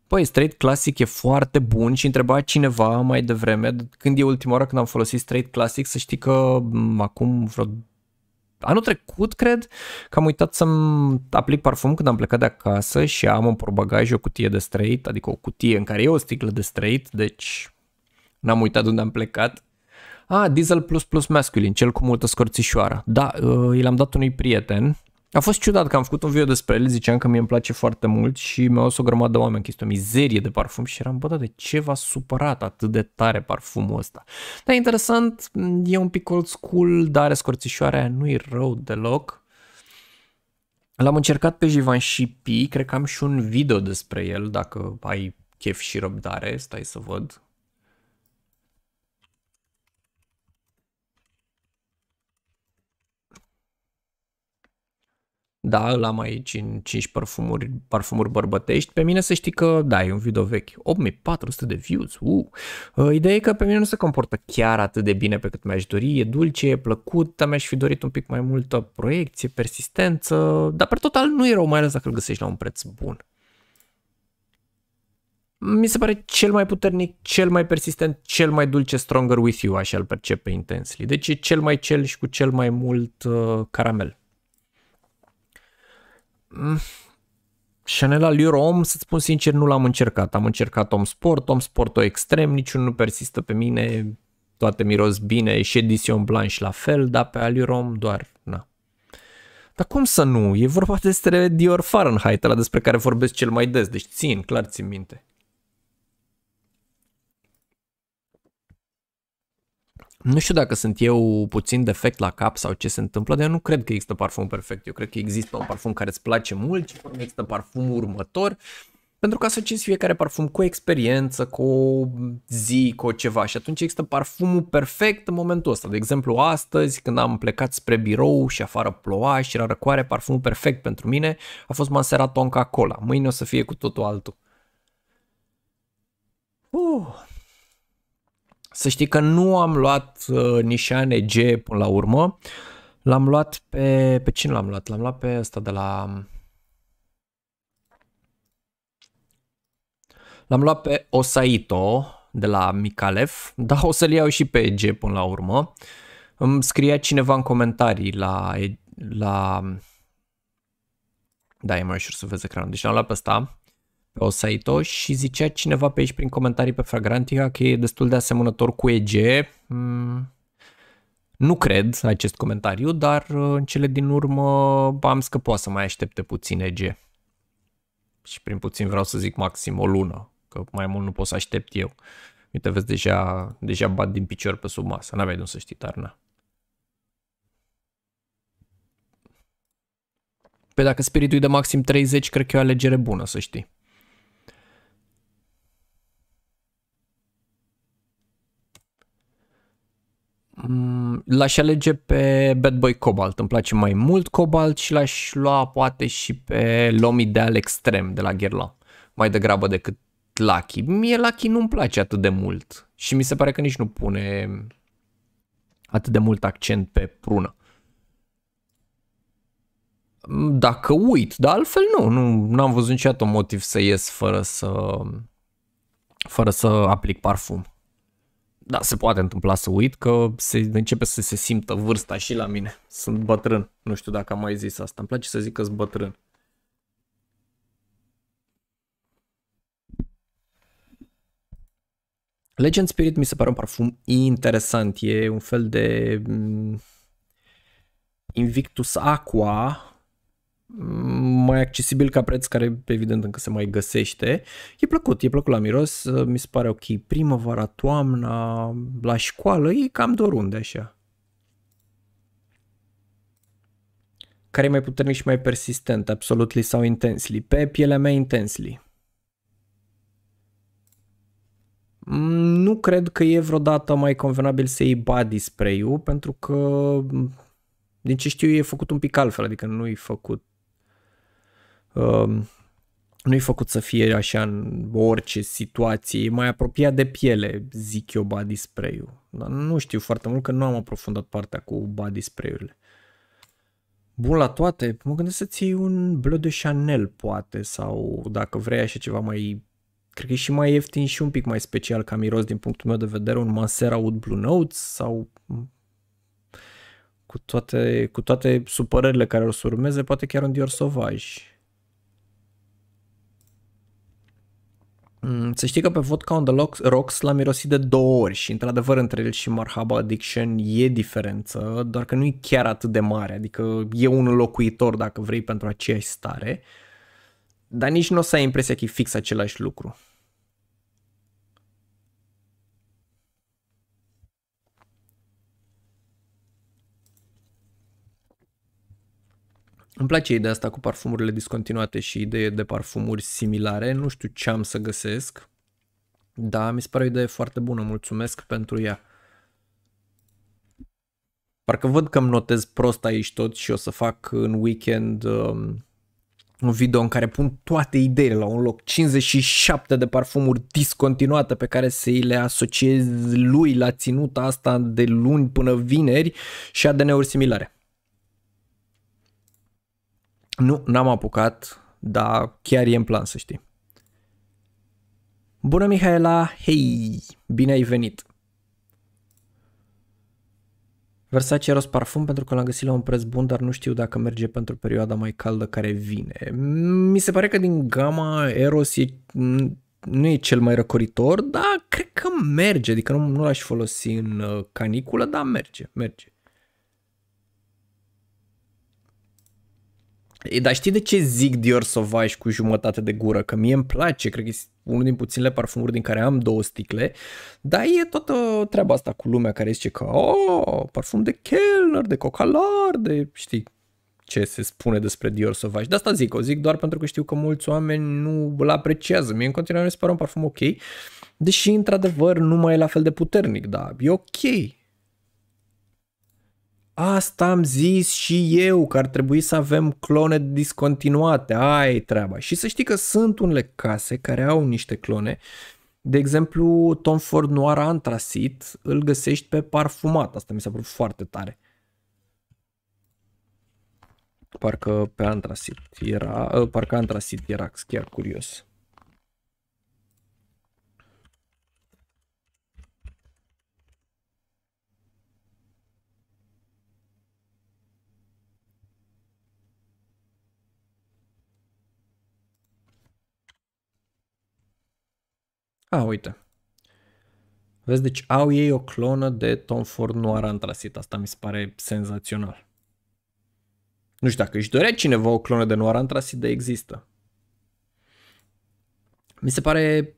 Păi, Straight Classic e foarte bun și întreba cineva mai devreme, când e ultima oară când am folosit Straight Classic, să știi că mm, acum vreo anul trecut, cred, că am uitat să-mi aplic parfum când am plecat de acasă și am în porbagaj o cutie de straight, adică o cutie în care e o sticlă de straight, deci n-am uitat unde am plecat. Ah, Diesel plus plus masculin, cel cu multă scorțișoară. Da, uh, i l-am dat unui prieten a fost ciudat că am făcut un video despre el, ziceam că mi îmi place foarte mult și mi-au o grămadă de oameni chestia, o mizerie de parfum și eram, bă, da, de ce v-a supărat atât de tare parfumul ăsta? Dar interesant, e un pic old school, dar are scorțișoarea, nu e rău deloc. L-am încercat pe Givenchy P, cred că am și un video despre el, dacă ai chef și răbdare, stai să văd, da, îl am aici în 5 parfumuri, parfumuri bărbătești, pe mine să știi că, da, e un video vechi, 8400 de views, uh. uh. Ideea e că pe mine nu se comportă chiar atât de bine pe cât mi-aș dori, e dulce, e plăcut, mi-aș fi dorit un pic mai multă proiecție, persistență, dar pe total nu e rău, mai ales dacă îl găsești la un preț bun. Mi se pare cel mai puternic, cel mai persistent, cel mai dulce Stronger With You, așa îl percepe intensely. Deci e cel mai cel și cu cel mai mult uh, caramel. Mm. Chanel Allure Om, să-ți spun sincer, nu l-am încercat. Am încercat Om Sport, Om Sport o extrem, niciunul nu persistă pe mine, toate miros bine, și Edition Blanche la fel, dar pe Allure Om doar, na. Dar cum să nu? E vorba despre Dior Fahrenheit, la despre care vorbesc cel mai des, deci țin, clar țin minte. nu știu dacă sunt eu puțin defect la cap sau ce se întâmplă, dar eu nu cred că există parfum perfect. Eu cred că există un parfum care îți place mult și există parfumul următor pentru că asociezi fiecare parfum cu o experiență, cu o zi, cu o ceva și atunci există parfumul perfect în momentul ăsta. De exemplu, astăzi când am plecat spre birou și afară ploua și era răcoare, parfumul perfect pentru mine a fost Manserat Tonka Cola. Mâine o să fie cu totul altul. Uh. Să știi că nu am luat uh, nișane G până la urmă. L-am luat pe... Pe cine l-am luat? L-am luat pe ăsta de la... L-am luat pe Osaito de la Mikalev, dar o să-l iau și pe G până la urmă. Îmi scria cineva în comentarii la... la... Da, e mai ușor să vezi ecranul. Deci l-am luat pe ăsta o site și zicea cineva pe aici prin comentarii pe Fragrantica că e destul de asemănător cu EG. Mm. Nu cred acest comentariu, dar uh, în cele din urmă am poate să mai aștepte puțin EG. Și prin puțin vreau să zic maxim o lună, că mai mult nu pot să aștept eu. Uite, vezi, deja, deja bat din picior pe sub masă. N-aveai de să știi, Tarna. Pe păi dacă spiritul e de maxim 30, cred că e o alegere bună, să știi. Mm, l-aș alege pe Bad Boy Cobalt, îmi place mai mult Cobalt și l-aș lua poate și pe Lomi de al extrem de la Gherla, mai degrabă decât Lucky. Mie Lucky nu-mi place atât de mult și mi se pare că nici nu pune atât de mult accent pe prună. Mm, dacă uit, dar altfel nu, nu am văzut niciodată un motiv să ies fără să, fără să aplic parfum da, se poate întâmpla să uit că se începe să se simtă vârsta și la mine. Sunt bătrân. Nu știu dacă am mai zis asta. Îmi place să zic că sunt bătrân. Legend Spirit mi se pare un parfum interesant. E un fel de mm, Invictus Aqua mai accesibil ca preț, care evident încă se mai găsește. E plăcut, e plăcut la miros, uh, mi se pare ok. Primăvara, toamna, la școală, e cam de oriunde așa. Care e mai puternic și mai persistent, absolutely sau intensely? Pe pielea mea, intensely. Mm, nu cred că e vreodată mai convenabil să iei body spray-ul, pentru că, mm, din ce știu, e făcut un pic altfel, adică nu e făcut Um, nu e făcut să fie așa în orice situație, e mai apropiat de piele, zic eu, body spray-ul. Dar nu știu foarte mult că nu am aprofundat partea cu body spray-urile. Bun la toate, mă gândesc să ții un Bleu de Chanel, poate, sau dacă vrei așa ceva mai... Cred că e și mai ieftin și un pic mai special ca miros din punctul meu de vedere, un Mansera Wood Blue Notes sau cu toate, cu toate supărările care o să urmeze, poate chiar un Dior Sauvage Mm, să știi că pe Vodka on the Rocks l-am mirosit de două ori și într-adevăr între el și Marhaba Addiction e diferență, doar că nu e chiar atât de mare, adică e un locuitor dacă vrei pentru aceeași stare, dar nici nu o să ai impresia că e fix același lucru. Îmi place ideea asta cu parfumurile discontinuate și idee de parfumuri similare. Nu știu ce am să găsesc, dar mi se pare o idee foarte bună. Mulțumesc pentru ea. Parcă văd că îmi notez prost aici tot și o să fac în weekend um, un video în care pun toate ideile la un loc. 57 de parfumuri discontinuate pe care să îi le asociez lui la ținuta asta de luni până vineri și ADN-uri similare. Nu, n-am apucat, dar chiar e în plan să știi. Bună Mihaela, hei, bine ai venit! Versace Eros Parfum pentru că l-am găsit la un preț bun, dar nu știu dacă merge pentru perioada mai caldă care vine. Mi se pare că din gama Eros e, nu e cel mai răcoritor, dar cred că merge, adică nu, nu l-aș folosi în uh, caniculă, dar merge, merge. Dar știi de ce zic Dior Sauvage cu jumătate de gură? Că mie îmi place, cred că e unul din puținele parfumuri din care am două sticle, dar e toată treaba asta cu lumea care zice că oh, parfum de Kellner, de cocalar, de știi ce se spune despre Dior Sauvage. De asta zic, o zic doar pentru că știu că mulți oameni nu îl apreciază. Mie în continuare mi se pare un parfum ok, deși într-adevăr nu mai e la fel de puternic, dar e ok, Asta am zis și eu că ar trebui să avem clone discontinuate, ai treaba. Și să știi că sunt unele case care au niște clone. De exemplu, Tom Ford Noir Antrasit. îl găsești pe parfumat. Asta mi s-a părut foarte tare. Parcă pe Antrasit era, ă, parcă Antrasit era chiar curios. A, uite. Vezi, deci au ei o clonă de Tom Ford Noir antrasit. Asta mi se pare senzațional. Nu știu dacă își dorea cineva o clonă de Noir antrasit, de există. Mi se pare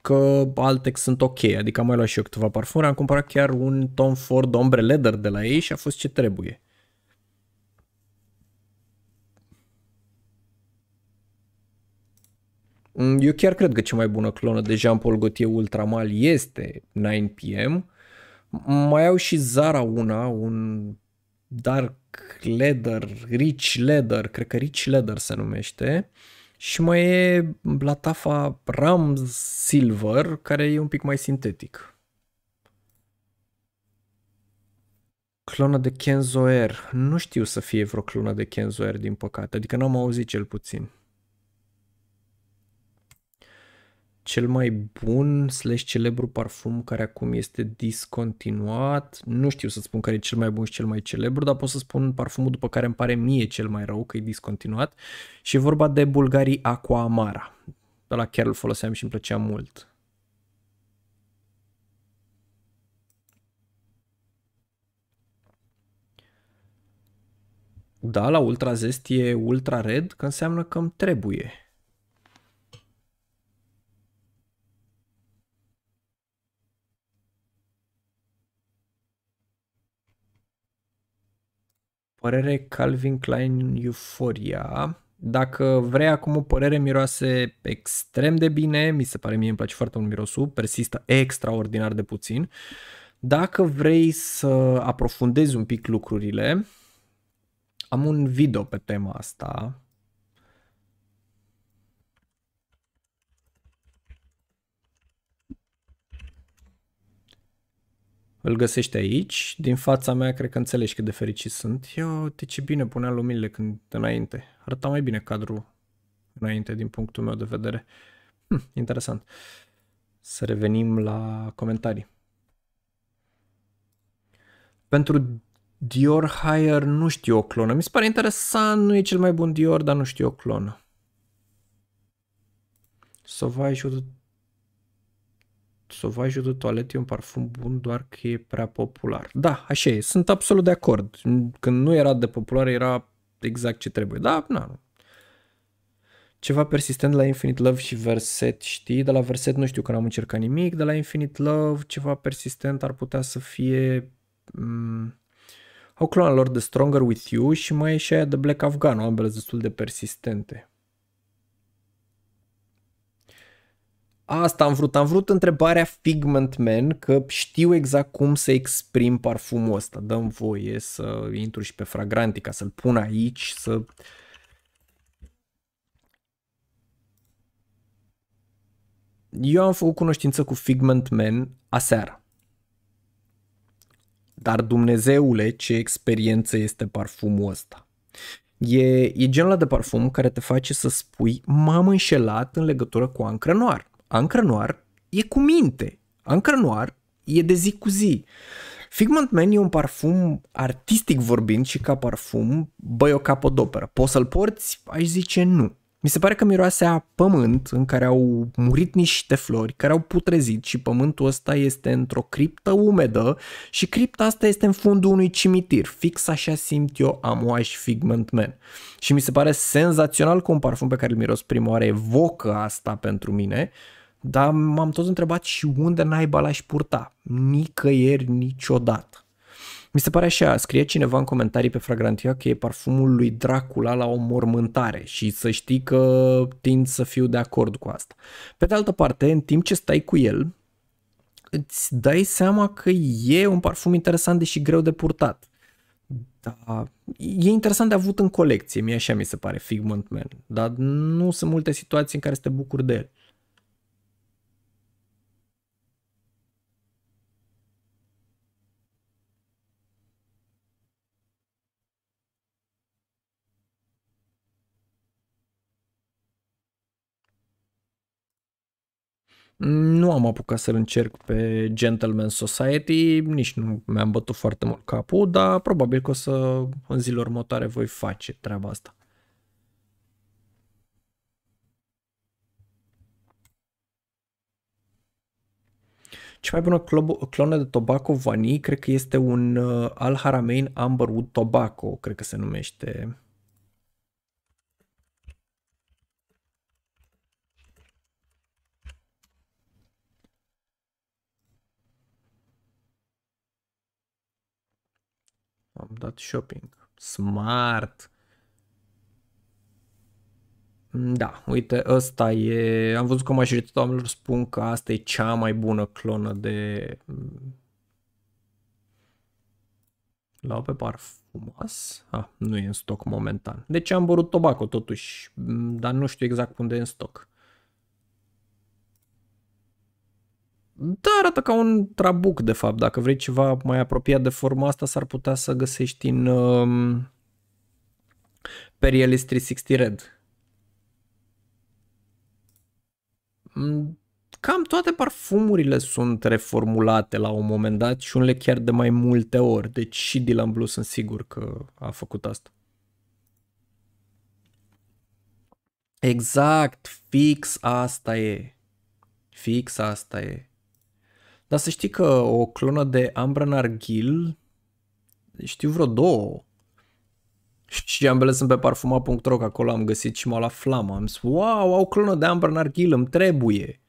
că Altex sunt ok, adică am mai luat și eu câteva parfumuri, am cumpărat chiar un Tom Ford Ombre Leather de la ei și a fost ce trebuie. Mm, eu chiar cred că cea mai bună clonă de Jean-Paul Gaultier Ultramal este 9PM. Mai au și Zara una, un dark leather, rich leather, cred că rich leather se numește. Și mai e blatafa Ram Silver, care e un pic mai sintetic. Clona de Kenzo Air. Nu știu să fie vreo clonă de Kenzo Air, din păcate. Adică n-am auzit cel puțin. cel mai bun slash celebru parfum care acum este discontinuat. Nu știu să spun care e cel mai bun și cel mai celebru, dar pot să spun parfumul după care îmi pare mie cel mai rău că e discontinuat. Și e vorba de Bulgarii Aqua Amara. De la chiar îl foloseam și îmi plăcea mult. Da, la ultra zest e ultra red, că înseamnă că îmi trebuie. părere Calvin Klein Euphoria. Dacă vrei acum o părere, miroase extrem de bine, mi se pare mie îmi place foarte mult mirosul, persistă extraordinar de puțin. Dacă vrei să aprofundezi un pic lucrurile, am un video pe tema asta, Îl găsești aici, din fața mea cred că înțelegi cât de fericit sunt. Eu, uite ce bine punea lumile când înainte. Arăta mai bine cadrul înainte din punctul meu de vedere. Hm, interesant. Să revenim la comentarii. Pentru Dior Hire nu știu o clonă. Mi se pare interesant, nu e cel mai bun Dior, dar nu știu o clonă. Sauvage Sauvage de Toalet e un parfum bun, doar că e prea popular. Da, așa e, sunt absolut de acord. Când nu era de popular, era exact ce trebuie. Da, na, ceva persistent la Infinite Love și Verset, știi? De la Verset nu știu că n-am încercat nimic, de la Infinite Love ceva persistent ar putea să fie... Um, au clonul lor de Stronger With You și mai e și aia de Black Afghan, ambele destul de persistente. asta am vrut, am vrut întrebarea Figment Man, că știu exact cum să exprim parfumul ăsta. Dăm voie să intru și pe fragranti, ca să-l pun aici, să... Eu am făcut cunoștință cu Figment Man aseară. Dar Dumnezeule, ce experiență este parfumul ăsta. E, e genul de parfum care te face să spui m-am înșelat în legătură cu Ancrenoar Ankrenoir e cu minte. Ankrenoir e de zi cu zi. Figment Man e un parfum artistic vorbind și ca parfum, băi o capodoperă. Poți să-l porți? Aș zice nu. Mi se pare că miroase a pământ în care au murit niște flori, care au putrezit și pământul ăsta este într-o criptă umedă și cripta asta este în fundul unui cimitir. Fix așa simt eu Amouage Figment Man. Și mi se pare senzațional că un parfum pe care îl miros prima oară evocă asta pentru mine. Uh, dar m-am tot întrebat și unde naiba l-aș purta. Nicăieri, niciodată. Mi se pare așa, scrie cineva în comentarii pe Fragrantia că e parfumul lui Dracula la o mormântare și să știi că tind să fiu de acord cu asta. Pe de altă parte, în timp ce stai cu el, îți dai seama că e un parfum interesant, deși greu de purtat. Da, e interesant de avut în colecție, mie așa mi se pare Figment Man, dar nu sunt multe situații în care să te bucuri de el. Nu am apucat să-l încerc pe Gentleman Society, nici nu mi-am bătut foarte mult capul, dar probabil că o să în zilele următoare voi face treaba asta. Cea mai bună clonă de tobacco vanii cred că este un uh, Al Haramain Amberwood Tobacco, cred că se numește. am dat shopping. Smart. Da, uite, ăsta e... Am văzut că majoritatea oamenilor spun că asta e cea mai bună clonă de... l pe parfumas? Ah, nu e în stoc momentan. Deci am borut Tobacco totuși, dar nu știu exact unde e în stoc. Da, arată ca un trabuc, de fapt. Dacă vrei ceva mai apropiat de forma asta, s-ar putea să găsești în um, Perielis 360 Red. Mm, cam toate parfumurile sunt reformulate la un moment dat și unele chiar de mai multe ori. Deci și Dylan Blue sunt sigur că a făcut asta. Exact, fix asta e. Fix asta e. Dar să știi că o clonă de Ambra Narghil, știu vreo două, și ambele sunt pe parfuma.ro, că acolo am găsit și m-au la flamă. Am zis, wow, au clonă de ambra Narghil, îmi trebuie.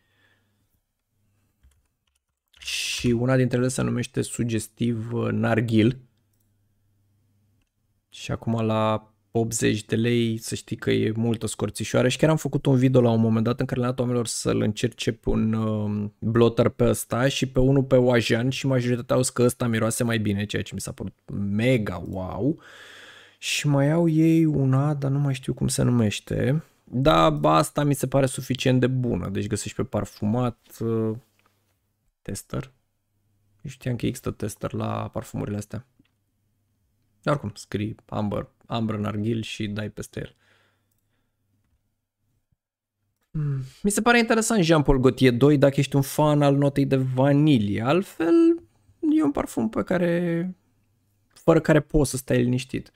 Și una dintre ele se numește sugestiv uh, Narghil. Și acum la 80 de lei, să știi că e multă scorțișoară și chiar am făcut un video la un moment dat în care le-am dat oamenilor să-l încerce pe un uh, blotter pe ăsta și pe unul pe oajan și majoritatea au zis că ăsta miroase mai bine, ceea ce mi s-a părut mega wow. Și mai au ei una, dar nu mai știu cum se numește, dar asta mi se pare suficient de bună, deci găsești pe parfumat uh, tester. știam că există tester la parfumurile astea. Dar oricum, scrii Amber ambră în arghil și dai peste el. Hmm. Mi se pare interesant Jean-Paul Gaultier 2 dacă ești un fan al notei de vanilie. Altfel, e un parfum pe care fără care poți să stai liniștit.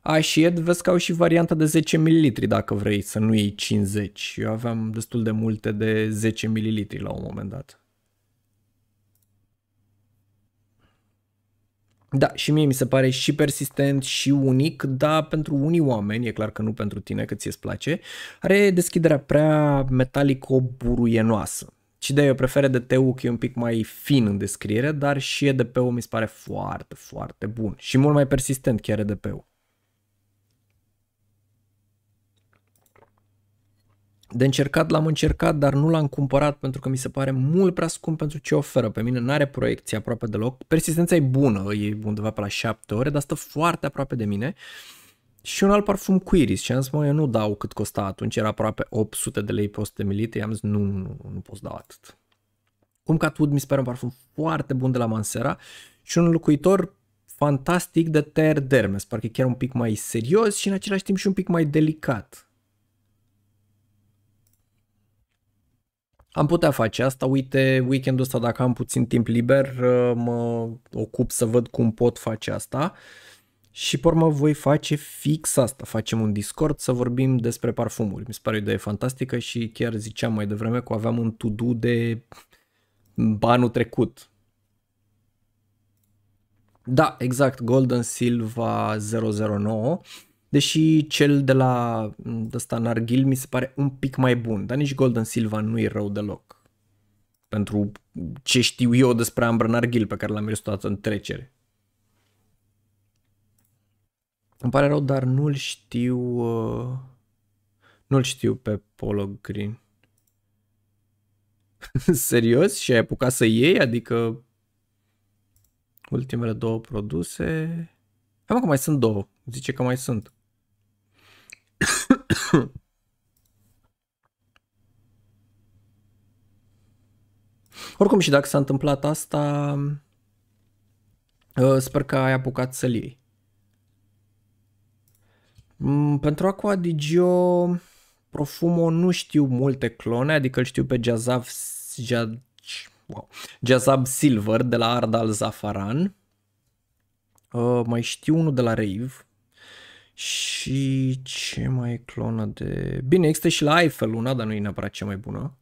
A, și Ed, vezi că au și varianta de 10 ml dacă vrei să nu iei 50. Eu aveam destul de multe de 10 ml la un moment dat. Da, și mie mi se pare și persistent și unic, dar pentru unii oameni, e clar că nu pentru tine, că ți-e place, are deschiderea prea metalico-buruienoasă. Și de eu prefer de teu că e un pic mai fin în descriere, dar și EDP-ul mi se pare foarte, foarte bun și mult mai persistent chiar EDP-ul. De încercat l-am încercat, dar nu l-am cumpărat pentru că mi se pare mult prea scump pentru ce oferă. Pe mine n-are proiecție aproape deloc. Persistența e bună, e undeva pe la 7 ore, dar stă foarte aproape de mine. Și un alt parfum cu iris și am zis, mă, eu nu dau cât costa atunci, era aproape 800 de lei pe 100 ml, i am zis, nu, nu, nu pot da atât. Cum Catwood mi se pare un parfum foarte bun de la Mansera și un locuitor fantastic de Ter Dermes, parcă chiar un pic mai serios și în același timp și un pic mai delicat Am putea face asta, uite, weekendul ăsta dacă am puțin timp liber, uh, mă ocup să văd cum pot face asta. Și pe urmă voi face fix asta, facem un Discord să vorbim despre parfumuri. Mi se pare o idee fantastică și chiar ziceam mai devreme că aveam un to-do de banul trecut. Da, exact, Golden Silva 009 Deși cel de la de ăsta Narghil mi se pare un pic mai bun, dar nici Golden Silva nu e rău deloc. Pentru ce știu eu despre Ambră Narghil pe care l-am ilustat în trecere. Îmi pare rău, dar nu-l știu... Uh, nu-l știu pe Polo Green. Serios? Și ai apucat să iei? Adică ultimele două produse... Hai mă că mai sunt două. Zice că mai sunt. Oricum și dacă s-a întâmplat asta, uh, sper că ai apucat să-l iei. Mm, pentru Aqua Digio Profumo nu știu multe clone, adică îl știu pe Jazav, Jaz, wow, Jazab Silver de la Ardal Zafaran. Uh, mai știu unul de la Rave, și ce mai e clonă de... Bine, există și la Eiffel una, dar nu e neapărat cea mai bună.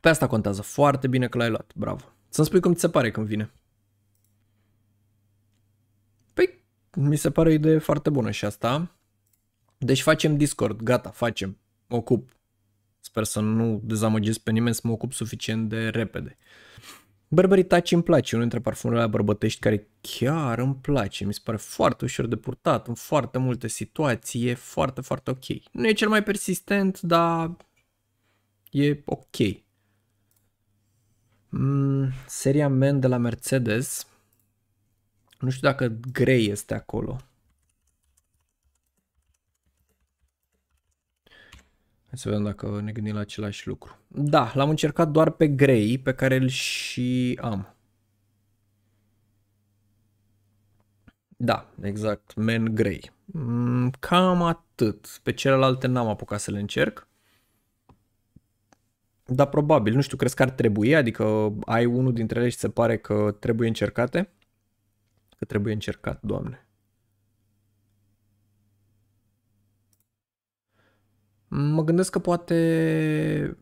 Pe asta contează foarte bine că l-ai luat, bravo. Să-mi spui cum ți se pare când vine. Păi, mi se pare o idee foarte bună și asta. Deci facem Discord, gata, facem. Ocup. Sper să nu dezamăgesc pe nimeni să mă ocup suficient de repede. Burberry Touch îmi place, unul dintre parfumurile bărbătești care chiar îmi place. Mi se pare foarte ușor de purtat, în foarte multe situații, e foarte, foarte ok. Nu e cel mai persistent, dar e ok. Mm, seria Men de la Mercedes. Nu știu dacă grei este acolo. Hai să vedem dacă ne gândim la același lucru. Da, l-am încercat doar pe grei, pe care îl și am. Da, exact, men grey. Mm, cam atât. Pe celelalte n-am apucat să le încerc. Dar probabil, nu știu, crezi că ar trebui? Adică ai unul dintre ele și se pare că trebuie încercate? Că trebuie încercat, doamne. Mă gândesc că poate...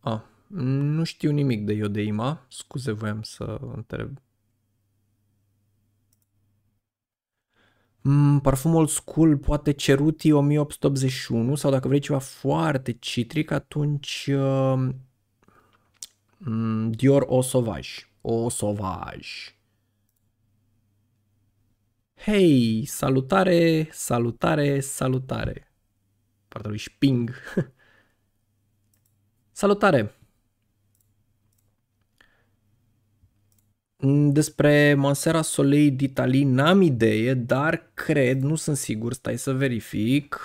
A, nu știu nimic de Iodeima. Scuze, voiam să întreb. Mm, parfumul old poate Ceruti 1881 sau dacă vrei ceva foarte citric, atunci uh, mm, Dior O Sauvage. O Sauvage. Hei, salutare, salutare, salutare partea lui Sping. Salutare! Mm, despre Mansera Solei d'Italie n-am idee, dar cred, nu sunt sigur, stai să verific.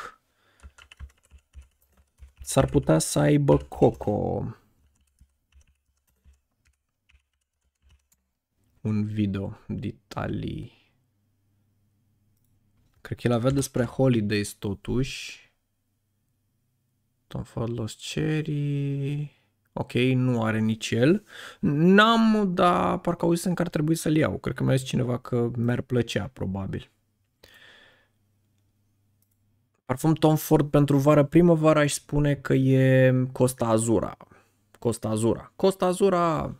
S-ar putea să aibă Coco. Un video d'Italie. Cred că el avea despre Holidays totuși. Tom Ford Lost Cherry... Ok, nu are nici el. N-am, dar parcă auzisem că ar trebui să-l iau. Cred că mi-a zis cineva că mi-ar plăcea, probabil. Parfum Tom Ford pentru vară-primăvară aș spune că e Costa Azura. Costa Azura. Costa Azura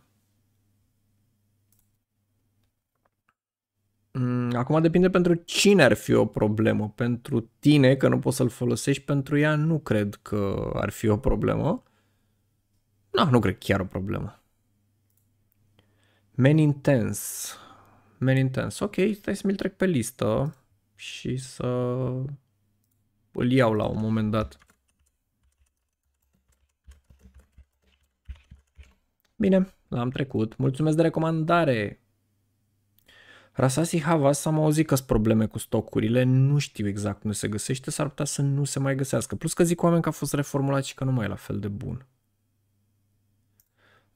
Mm, acum depinde pentru cine ar fi o problemă. Pentru tine, că nu poți să-l folosești, pentru ea nu cred că ar fi o problemă. Nu, nu cred chiar o problemă. Men Intense. men Intense. Ok, stai să mi-l trec pe listă și să îl iau la un moment dat. Bine, l-am trecut. Mulțumesc de recomandare! Rasasi Havas am auzit că sunt probleme cu stocurile, nu știu exact unde se găsește, s-ar putea să nu se mai găsească. Plus că zic oameni că a fost reformulat și că nu mai e la fel de bun.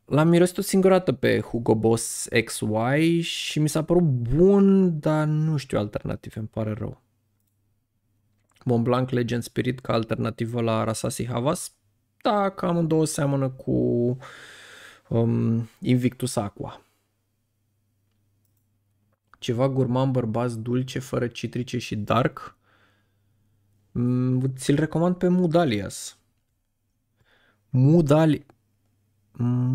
L-am mirosit o singură dată pe Hugo Boss XY și mi s-a părut bun, dar nu știu alternative, îmi pare rău. Blanc Legend Spirit ca alternativă la Rasasi Havas? Da, cam două seamănă cu um, Invictus Aqua ceva gurman bărbați dulce, fără citrice și dark. Mm, ți-l recomand pe Mudalias. Mudali...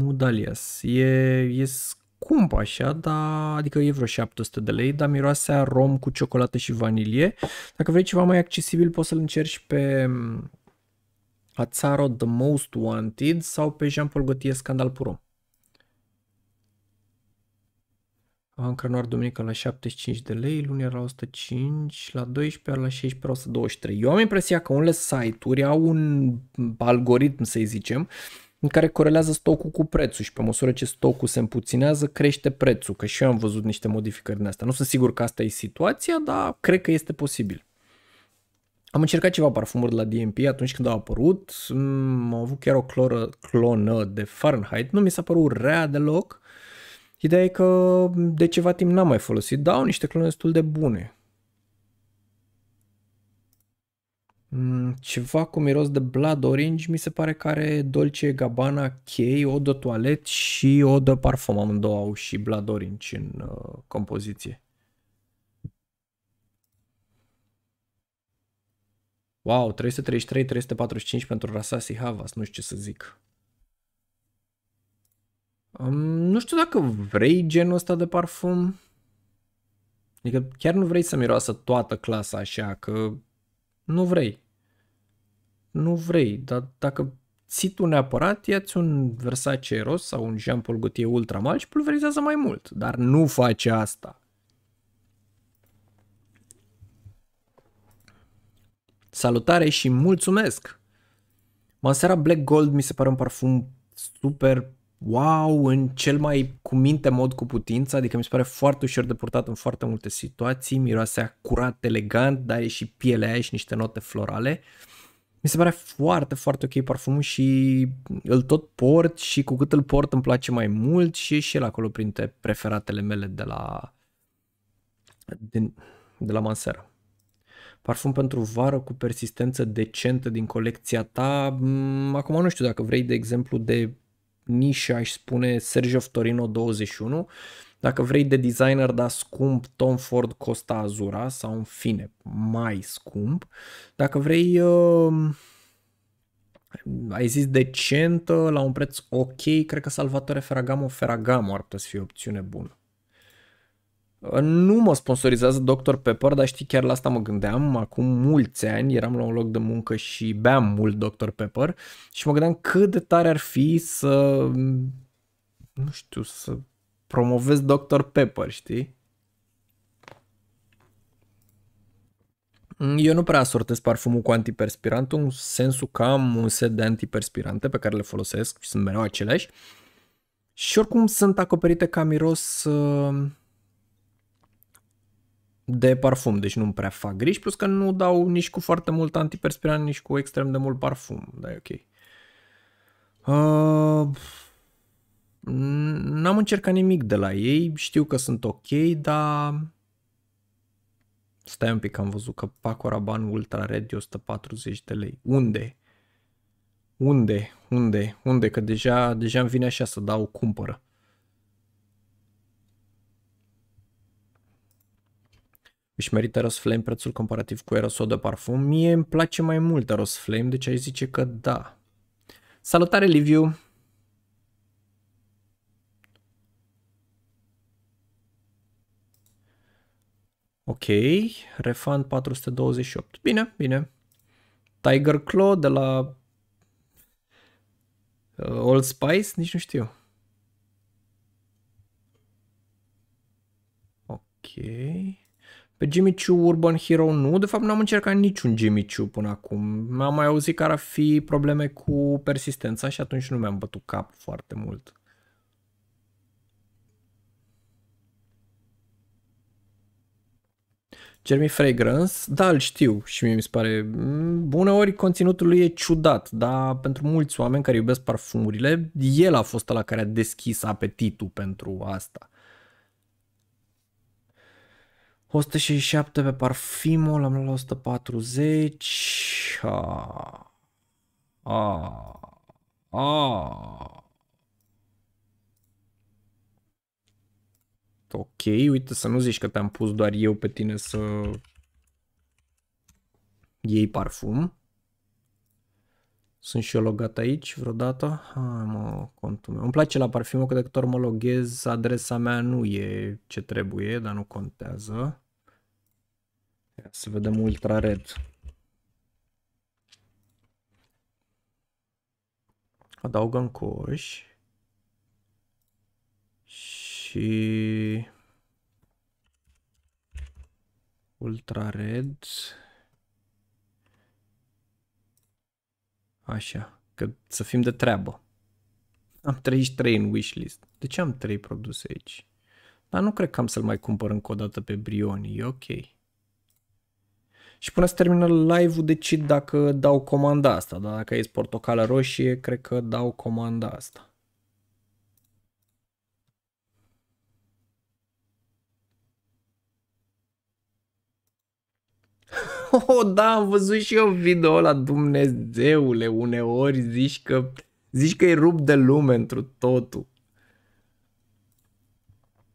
Mudalias. E, e scump așa, dar, adică e vreo 700 de lei, dar miroase a rom cu ciocolată și vanilie. Dacă vrei ceva mai accesibil, poți să-l încerci pe mm, Ațaro The Most Wanted sau pe Jean-Paul Gaultier Scandal Purom. Antrenoar duminică la 75 de lei, luni era 105, la 12, la 16, la 123. Eu am impresia că unele site-uri au un algoritm, să zicem, în care corelează stocul cu prețul și pe măsură ce stocul se împuținează, crește prețul, că și eu am văzut niște modificări din asta. Nu sunt sigur că asta e situația, dar cred că este posibil. Am încercat ceva parfumuri de la DMP atunci când au apărut, mm, am avut chiar o cloră, clonă de Fahrenheit, nu mi s-a părut rea deloc, uh, Ideea e că de ceva timp n-am mai folosit, au niște clone destul de bune. Mm, ceva cu miros de Blood Orange mi se pare că are Dolce Gabbana Chei, o de toalet și o de parfum. Amândouă au și Blood Orange în uh, compoziție. Wow, 333-345 pentru Rasasi Havas, nu știu ce să zic. Um, nu știu dacă vrei genul ăsta de parfum. Adică chiar nu vrei să miroasă toată clasa așa, că nu vrei. Nu vrei, dar dacă ții tu neapărat, ia-ți un Versace Eros sau un Jean Paul Gaultier Ultra Mal și pulverizează mai mult. Dar nu face asta. Salutare și mulțumesc! Mansera Black Gold mi se pare un parfum super wow în cel mai cuminte mod cu putință, adică mi se pare foarte ușor de purtat în foarte multe situații, miroase curat, elegant, dar e și pielea aia și niște note florale. Mi se pare foarte, foarte ok parfumul și îl tot port și cu cât îl port îmi place mai mult și e și el acolo printre preferatele mele de la, de, de la Mansera. Parfum pentru vară cu persistență decentă din colecția ta. Mm, acum nu știu dacă vrei, de exemplu, de nișă, aș spune Sergio Torino 21, dacă vrei de designer, dar scump, Tom Ford Costa Azura sau în fine, mai scump. Dacă vrei, uh, ai zis decent, la un preț ok, cred că Salvatore Ferragamo, Ferragamo ar putea să fie o opțiune bună. Nu mă sponsorizează Dr. Pepper, dar știi, chiar la asta mă gândeam. Acum mulți ani eram la un loc de muncă și beam mult Dr. Pepper și mă gândeam cât de tare ar fi să, nu știu, să promovez Dr. Pepper, știi? Eu nu prea asortez parfumul cu antiperspirant, în sensul că am un set de antiperspirante pe care le folosesc și sunt mereu aceleași. Și oricum sunt acoperite ca miros uh, de parfum, deci nu-mi prea fac griji, plus că nu dau nici cu foarte mult antiperspirant, nici cu extrem de mult parfum, da, e ok. Uh, n-am încercat nimic de la ei, știu că sunt ok, dar stai un pic, am văzut că Paco Rabanne Ultra Red e 140 de lei. Unde? Unde? Unde? Unde? Că deja, deja îmi vine așa să dau cumpără. Își merită Rose Flame prețul comparativ cu de Parfum? Mie îmi place mai mult Rose Flame, deci ai zice că da. Salutare Liviu! Ok, refund 428. Bine, bine. Tiger Claw de la uh, Old Spice? Nici nu știu. Ok. Pe Jimmy Choo Urban Hero nu, de fapt n-am încercat niciun Jimmy Choo până acum. mi am mai auzit că ar fi probleme cu persistența și atunci nu mi-am bătut cap foarte mult. Jeremy Fragrance, da, îl știu și mie mi se pare, mm, uneori conținutul lui e ciudat, dar pentru mulți oameni care iubesc parfumurile, el a fost la care a deschis apetitul pentru asta. 167 pe parfimul l-am luat la 140. A. A. A. Ok, uite să nu zici că te-am pus doar eu pe tine să iei parfum. Sunt și eu logat aici vreodată? Hai mă, contul meu. Îmi place la parfumă că de câte ori mă loghez, adresa mea nu e ce trebuie, dar nu contează. Ia să vedem Ultra Red. Adaugă în coș. Și... Ultra Red. Așa, că să fim de treabă. Am 33 în wishlist. De ce am 3 produse aici? Dar nu cred că am să-l mai cumpăr încă o dată pe Brioni, e ok. Și până să termină live-ul decid dacă dau comanda asta, dar dacă e portocală roșie, cred că dau comanda asta. oh, da, am văzut și eu video la Dumnezeule, uneori zici că, zici că e rup de lume întru totul.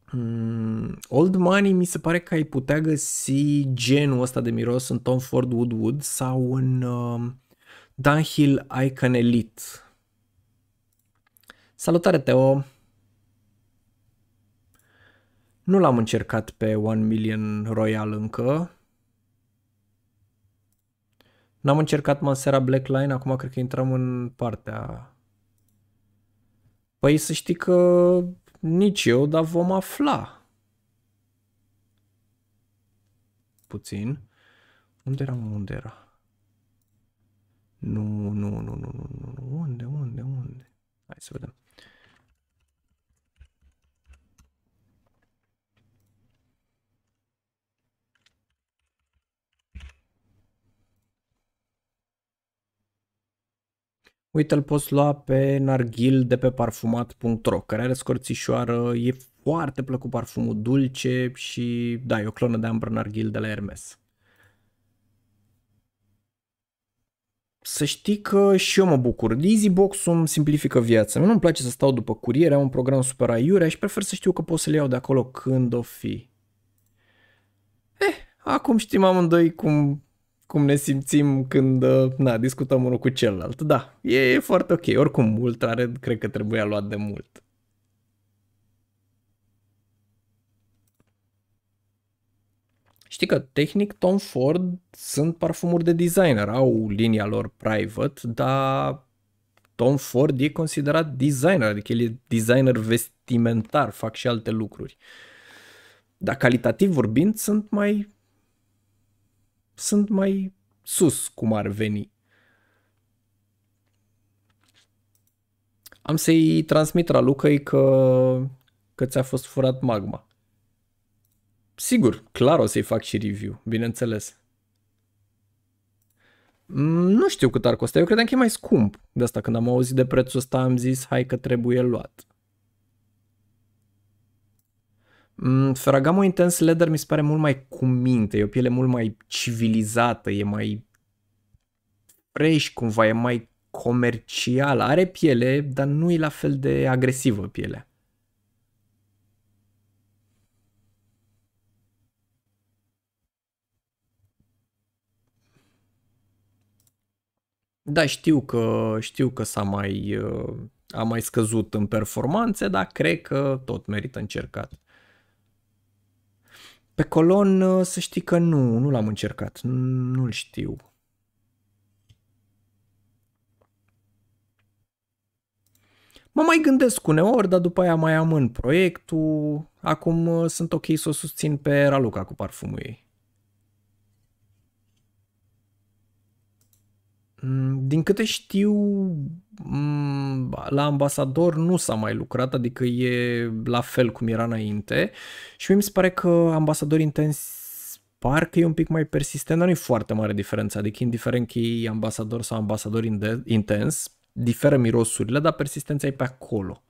Hmm, old Money mi se pare că ai putea găsi genul ăsta de miros în Tom Ford Woodwood sau în uh, Dunhill Icon Elite. Salutare, Teo! Nu l-am încercat pe One Million Royal încă. N-am încercat Mansera Blackline, acum cred că intrăm în partea... Păi să știi că nici eu, dar vom afla. Puțin. Unde era? unde era? Nu, nu, nu, nu, nu, nu, unde, unde, unde? Hai să vedem. uite îl poți lua pe narghil de pe parfumat.ro, care are scorțișoară, e foarte plăcut parfumul dulce și da, e o clonă de ambră narghil de la Hermes. Să știi că și eu mă bucur. Easybox îmi simplifică viața. Mie nu-mi place să stau după curier, am un program super aiurea și prefer să știu că pot să l iau de acolo când o fi. Eh, acum știm amândoi cum cum ne simțim când uh, na, discutăm unul cu celălalt. Da, e, e foarte ok. Oricum, red cred că trebuia luat de mult. Știi că tehnic Tom Ford sunt parfumuri de designer, au linia lor private, dar Tom Ford e considerat designer, adică el e designer vestimentar, fac și alte lucruri. Dar calitativ vorbind sunt mai sunt mai sus cum ar veni. Am să-i transmit Ralucăi că, că ți-a fost furat magma. Sigur, clar o să-i fac și review, bineînțeles. Mm, nu știu cât ar costa, eu credeam că e mai scump. De asta când am auzit de prețul ăsta am zis hai că trebuie luat. Mm, Ferragamo Intense Leather mi se pare mult mai cuminte, e o piele mult mai civilizată, e mai fresh cumva, e mai comercial, Are piele, dar nu e la fel de agresivă pielea. Da, știu că, știu că s-a mai, uh, a mai scăzut în performanțe, dar cred că tot merită încercat. Pe colon ă, să știi că nu, nu l-am încercat, nu-l știu. Mă mai gândesc uneori, dar după aia mai amân proiectul. Acum ă, sunt ok să o susțin pe Raluca cu parfumul ei. Mm, din câte știu, mm, la ambasador nu s-a mai lucrat, adică e la fel cum era înainte și mi se pare că ambasador intens parcă e un pic mai persistent, dar nu e foarte mare diferență, adică indiferent că e ambasador sau ambasador intens, diferă mirosurile, dar persistența e pe acolo.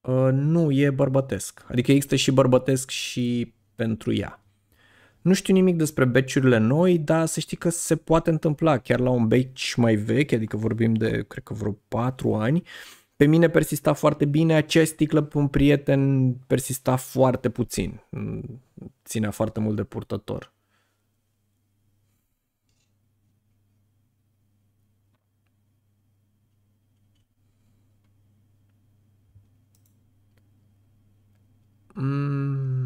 Uh, nu, e bărbătesc. Adică există și bărbătesc și pentru ea. Nu știu nimic despre beciurile noi, dar să știi că se poate întâmpla chiar la un beci mai vechi, adică vorbim de, cred că vreo 4 ani, pe mine persista foarte bine, acea sticlă pe un prieten persista foarte puțin. Ținea foarte mult de purtător. Mm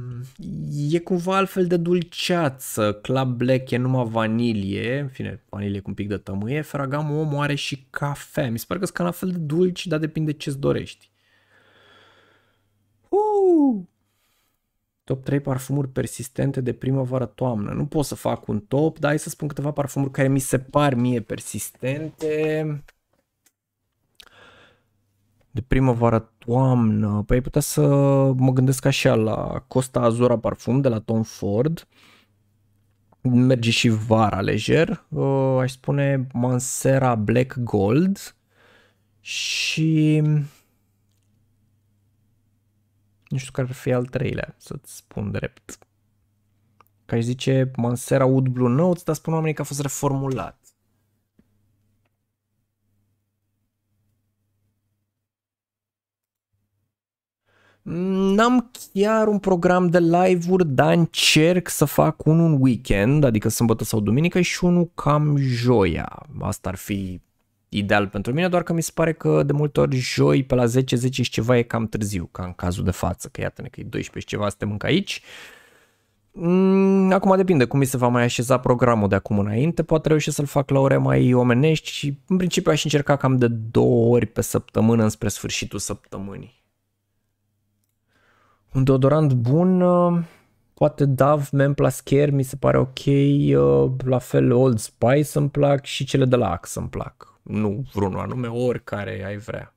e cumva altfel de dulceață, Club Black e numai vanilie, în fine, vanilie cu un pic de tămâie, Ferragamo omul are și cafea. Mi se pare că sunt la fel de dulci, dar depinde ce-ți dorești. Uh! Top 3 parfumuri persistente de primăvară-toamnă. Nu pot să fac un top, dar hai să spun câteva parfumuri care mi se par mie persistente de primăvară-toamnă, păi putea să mă gândesc așa la Costa Azura Parfum de la Tom Ford, merge și vara lejer, uh, aș spune Mansera Black Gold și nu știu care ar fi al treilea, să-ți spun drept. Ca aș zice Mansera Wood Blue Notes, dar spun oamenii că a fost reformulat. Mm, n-am chiar un program de live-uri, dar încerc să fac unul în weekend, adică sâmbătă sau duminică și unul cam joia. Asta ar fi ideal pentru mine, doar că mi se pare că de multe ori joi pe la 10, 10 și ceva e cam târziu, ca în cazul de față, că iată-ne că e 12 și ceva, suntem încă aici. Mm, acum depinde cum mi se va mai așeza programul de acum înainte, poate reușesc să-l fac la ore mai omenești și în principiu aș încerca cam de două ori pe săptămână înspre sfârșitul săptămânii un deodorant bun, uh, poate Dove, Men Plus Care mi se pare ok, uh, la fel Old Spice îmi plac și cele de la Axe îmi plac. Nu vreunul anume, oricare ai vrea.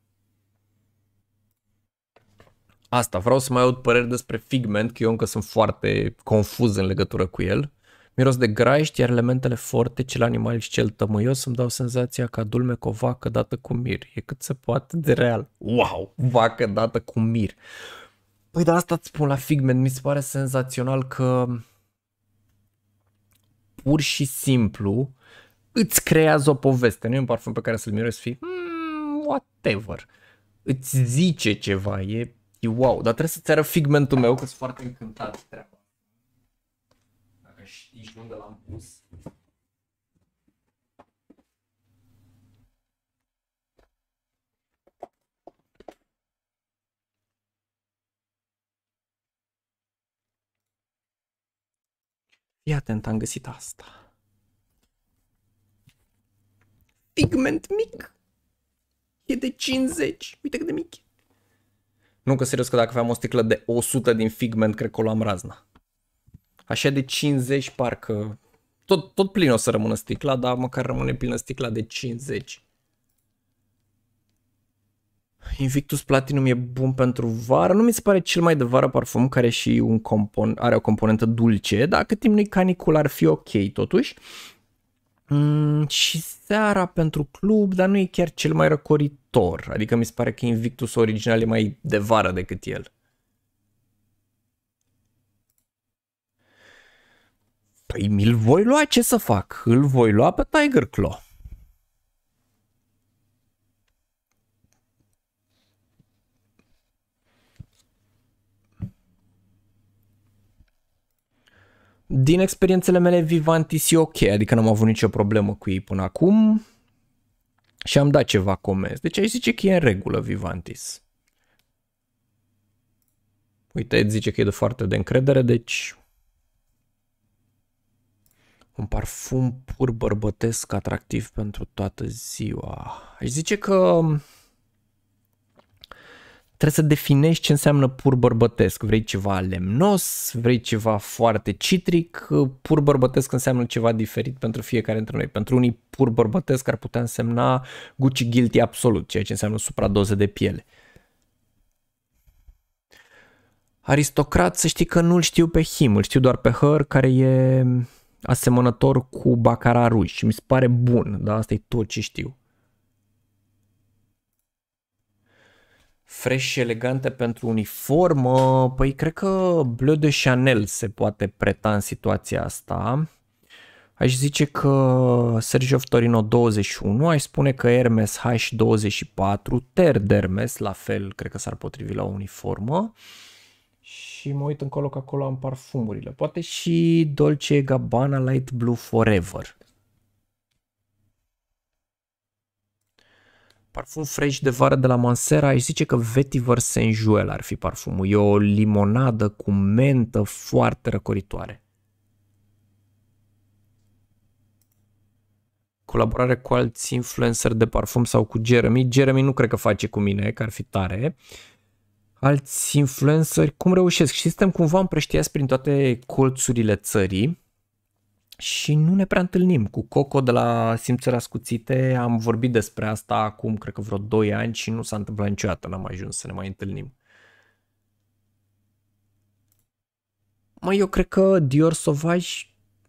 Asta, vreau să mai aud păreri despre Figment, că eu încă sunt foarte confuz în legătură cu el. Miros de graiști, iar elementele forte, cel animal și cel tămâios, îmi dau senzația că dulme cu o vacă dată cu mir. E cât se poate de real. Wow, vacă dată cu mir. Păi dar asta îți spun la Figment, mi se pare senzațional că pur și simplu îți creează o poveste. Nu e un parfum pe care să-l miroși fi mm, whatever. Îți zice ceva, e, e wow, dar trebuie să-ți arăt figmentul meu, că sunt foarte încântat de treaba. Dacă știi unde l-am pus. Fii atent, am găsit asta. Pigment mic. E de 50. Uite cât de mic e. Nu că serios că dacă aveam o sticlă de 100 din figment, cred că o luam razna. Așa de 50 parcă... Tot, tot plin o să rămână sticla, dar măcar rămâne plină sticla de 50. Invictus Platinum e bun pentru vară, nu mi se pare cel mai de vară parfum care și un compon- are o componentă dulce, dar cât timp nu-i canicul ar fi ok totuși. Mm, și seara pentru club, dar nu e chiar cel mai răcoritor, adică mi se pare că Invictus original e mai de vară decât el. Păi mi-l voi lua, ce să fac? Îl voi lua pe Tiger Claw. Din experiențele mele, Vivantis e ok, adică n-am avut nicio problemă cu ei până acum și am dat ceva comenzi. Deci aici zice că e în regulă Vivantis. Uite, zice că e de foarte de încredere, deci un parfum pur bărbătesc atractiv pentru toată ziua. Aș zice că trebuie să definești ce înseamnă pur bărbătesc. Vrei ceva lemnos, vrei ceva foarte citric, pur bărbătesc înseamnă ceva diferit pentru fiecare dintre noi. Pentru unii pur bărbătesc ar putea însemna Gucci Guilty absolut, ceea ce înseamnă doze de piele. Aristocrat, să știi că nu-l știu pe him, îl știu doar pe Hăr, care e asemănător cu Bacara Ruș și mi se pare bun, dar asta e tot ce știu. fresh și elegantă pentru uniformă, păi cred că Bleu de Chanel se poate preta în situația asta. Aș zice că Sergio Torino 21, aș spune că Hermes H24, Ter de Hermes, la fel cred că s-ar potrivi la uniformă. Și mă uit încolo că acolo am parfumurile. Poate și Dolce Gabbana Light Blue Forever. parfum fresh de vară de la Mansera, aș zice că Vetiver Senjuel ar fi parfumul. E o limonadă cu mentă foarte răcoritoare. Colaborare cu alți influencer de parfum sau cu Jeremy. Jeremy nu cred că face cu mine, că ar fi tare. Alți influenceri, cum reușesc? Și suntem cumva împrăștiați prin toate colțurile țării și nu ne prea întâlnim. Cu Coco de la Simțări Ascuțite am vorbit despre asta acum, cred că vreo 2 ani și nu s-a întâmplat niciodată, n-am ajuns să ne mai întâlnim. Mai eu cred că Dior Sauvage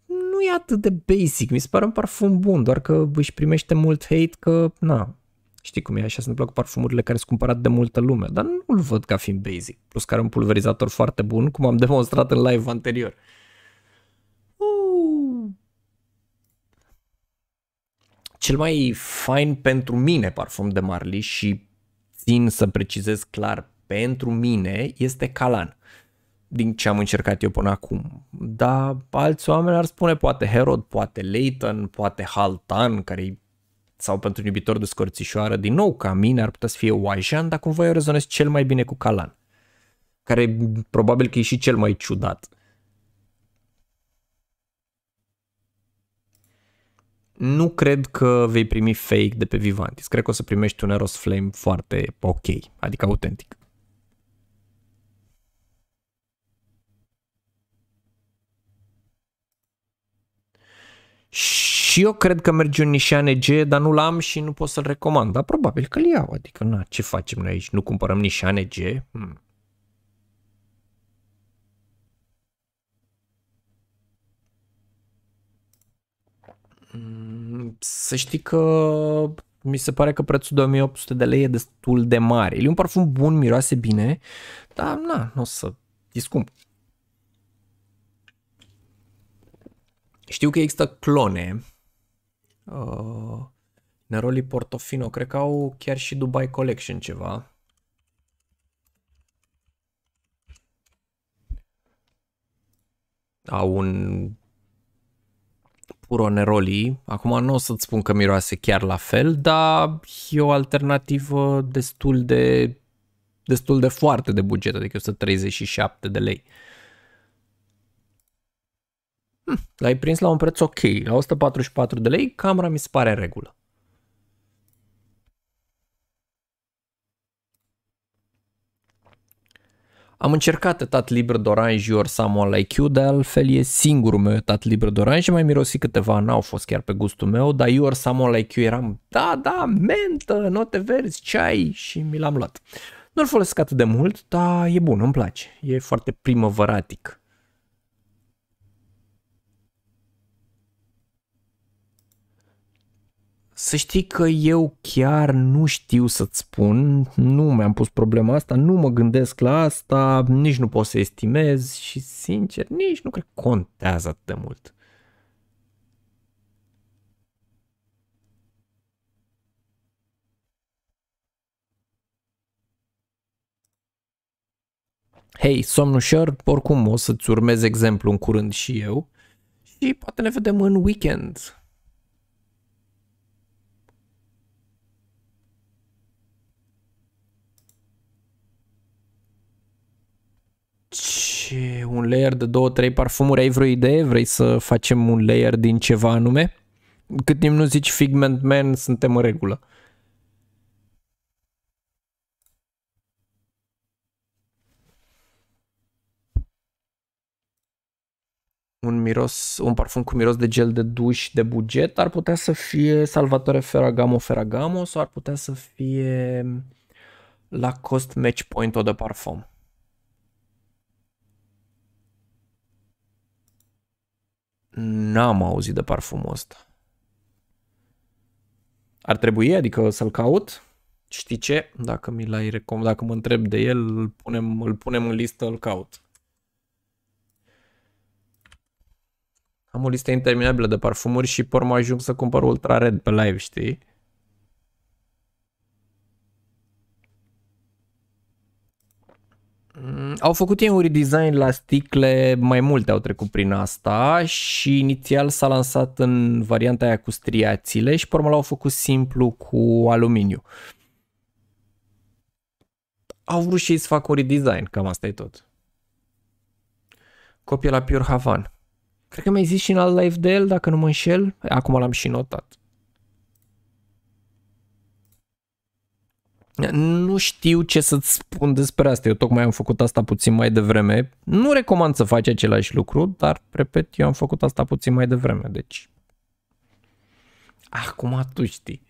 nu e atât de basic, mi se pare un parfum bun, doar că își primește mult hate că, na, știi cum e, așa se întâmplă cu parfumurile care sunt cumpărat de multă lume, dar nu-l văd ca fiind basic, plus că are un pulverizator foarte bun, cum am demonstrat în live anterior. Uh, cel mai fain pentru mine parfum de Marley și țin să precizez clar pentru mine este Calan din ce am încercat eu până acum. Dar alți oameni ar spune poate Herod, poate Leighton, poate Haltan, care sau pentru un iubitor de scorțișoară, din nou ca mine, ar putea să fie Wajan, dar cumva eu rezonez cel mai bine cu Calan, care probabil că e și cel mai ciudat. nu cred că vei primi fake de pe Vivantis. Cred că o să primești un Eros Flame foarte ok, adică autentic. Și eu cred că merge un Nishan EG, dar nu l-am și nu pot să-l recomand. Dar probabil că-l iau, adică na, ce facem noi aici? Nu cumpărăm Nishan EG? Hmm. să știi că mi se pare că prețul de 1800 de lei e destul de mare. E un parfum bun, miroase bine, dar na, nu o să... e scump. Știu că există clone. Uh, Neroli Portofino, cred că au chiar și Dubai Collection ceva. Au un furonerolii. Acum nu o să-ți spun că miroase chiar la fel, dar e o alternativă destul de, destul de foarte de buget, adică 137 de lei. Hm, l-ai prins la un preț ok, la 144 de lei, camera mi se pare în regulă. Am încercat etat liber de oranj ori Samuel IQ, de altfel e singurul meu etat liber de oranj și mai mirosi câteva, n-au fost chiar pe gustul meu, dar eu ori Samuel IQ eram, da, da, mentă, note verzi, ceai și mi l-am luat. Nu-l folosesc atât de mult, dar e bun, îmi place. E foarte primăvăratic. Să știi că eu chiar nu știu să-ți spun, nu mi-am pus problema asta, nu mă gândesc la asta, nici nu pot să estimez și, sincer, nici nu cred că contează atât de mult. Hei, ușor, oricum o să-ți urmez exemplu în curând și eu și poate ne vedem în weekend. ce, un layer de două trei parfumuri, ai vreo idee? Vrei să facem un layer din ceva anume? Cât timp nu zici Figment Man, suntem în regulă. un miros, un parfum cu miros de gel de duș de buget ar putea să fie Salvatore Ferragamo Ferragamo sau ar putea să fie Lacoste Match Point de parfum. N-am auzit de parfumul ăsta. Ar trebui, adică să-l caut? Știi ce? Dacă mi l-ai recom- dacă mă întreb de el, îl punem, îl punem în listă, îl caut. Am o listă interminabilă de parfumuri și pe urmă ajung să cumpăr Ultra Red pe live, știi? Mm, au făcut ei un redesign la sticle, mai multe au trecut prin asta și inițial s-a lansat în varianta aia cu striațiile și pe urmă l-au făcut simplu cu aluminiu. Au vrut și ei să facă un redesign, cam asta e tot. Copie la Pure Havan. Cred că mi-ai zis și în alt live de el, dacă nu mă înșel. Acum l-am și notat. Nu știu ce să-ți spun despre asta. Eu tocmai am făcut asta puțin mai devreme. Nu recomand să faci același lucru, dar, repet, eu am făcut asta puțin mai devreme. Deci, acum tu știi.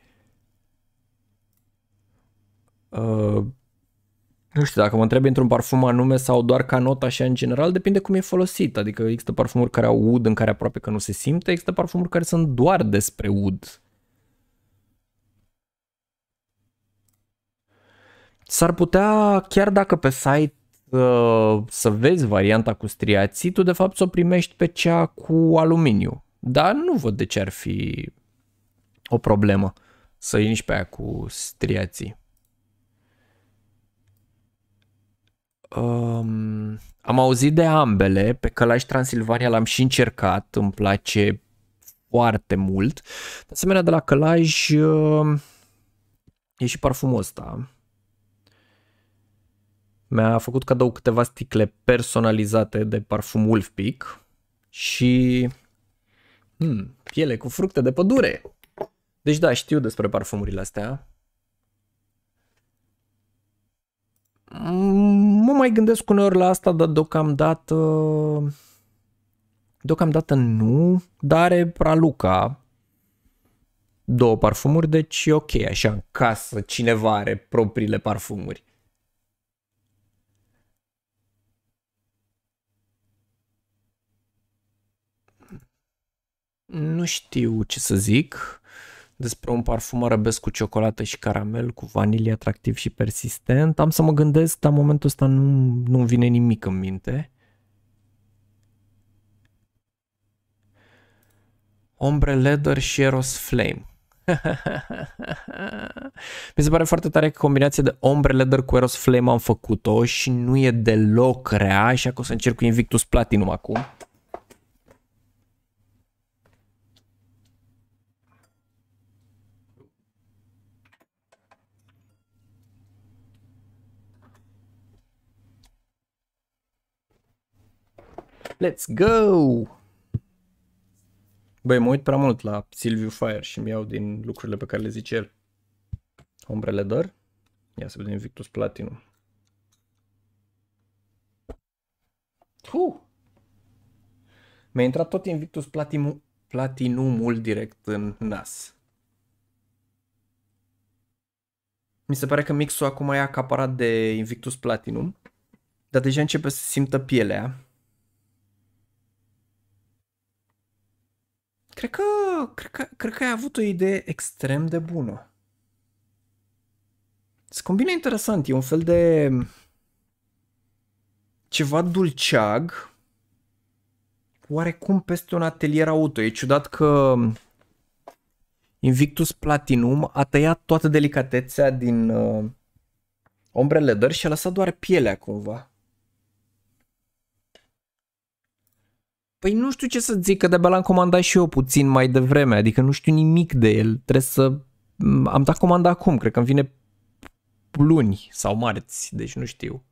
Uh, nu știu, dacă mă întrebi într-un parfum anume sau doar ca not așa în general, depinde cum e folosit. Adică există parfumuri care au ud în care aproape că nu se simte, există parfumuri care sunt doar despre ud S-ar putea, chiar dacă pe site uh, să vezi varianta cu striații, tu de fapt să o primești pe cea cu aluminiu. Dar nu văd de ce ar fi o problemă să iei nici pe aia cu striații. Um, am auzit de ambele, pe călași Transilvania l-am și încercat, îmi place foarte mult. De asemenea, de la Călaj uh, e și parfumul ăsta mi-a făcut cadou câteva sticle personalizate de parfum Wolf Peak și hmm, piele cu fructe de pădure. Deci da, știu despre parfumurile astea. Mm, mă mai gândesc uneori la asta, dar deocamdată... Deocamdată nu, dar are Praluca două parfumuri, deci e ok așa în casă, cineva are propriile parfumuri. Nu știu ce să zic despre un parfum arabesc cu ciocolată și caramel, cu vanilie atractiv și persistent. Am să mă gândesc, dar în momentul ăsta nu, nu vine nimic în minte. Ombre Leather și Eros Flame. Mi se pare foarte tare că combinația de Ombre Leather cu Eros Flame am făcut-o și nu e deloc rea, așa că o să încerc cu Invictus Platinum acum. Let's go! Băi, mă uit prea mult la Silviu Fire și mi iau din lucrurile pe care le zice el. Umbrele dor? Ia să vedem Victus Platinum. Uh! Mi-a intrat tot Invictus Platinum, Platinumul direct în nas. Mi se pare că mixul acum e acaparat de Invictus Platinum, dar deja începe să simtă pielea Cred că, cred că, cred că ai avut o idee extrem de bună. Se combine interesant, e un fel de ceva dulceag, oarecum peste un atelier auto. E ciudat că Invictus Platinum a tăiat toată delicatețea din uh, ombrele dar și a lăsat doar pielea cumva. Păi nu știu ce să zic, că de-abia l-am comandat și eu puțin mai devreme, adică nu știu nimic de el, trebuie să... Am dat comanda acum, cred că îmi vine luni sau marți, deci nu știu.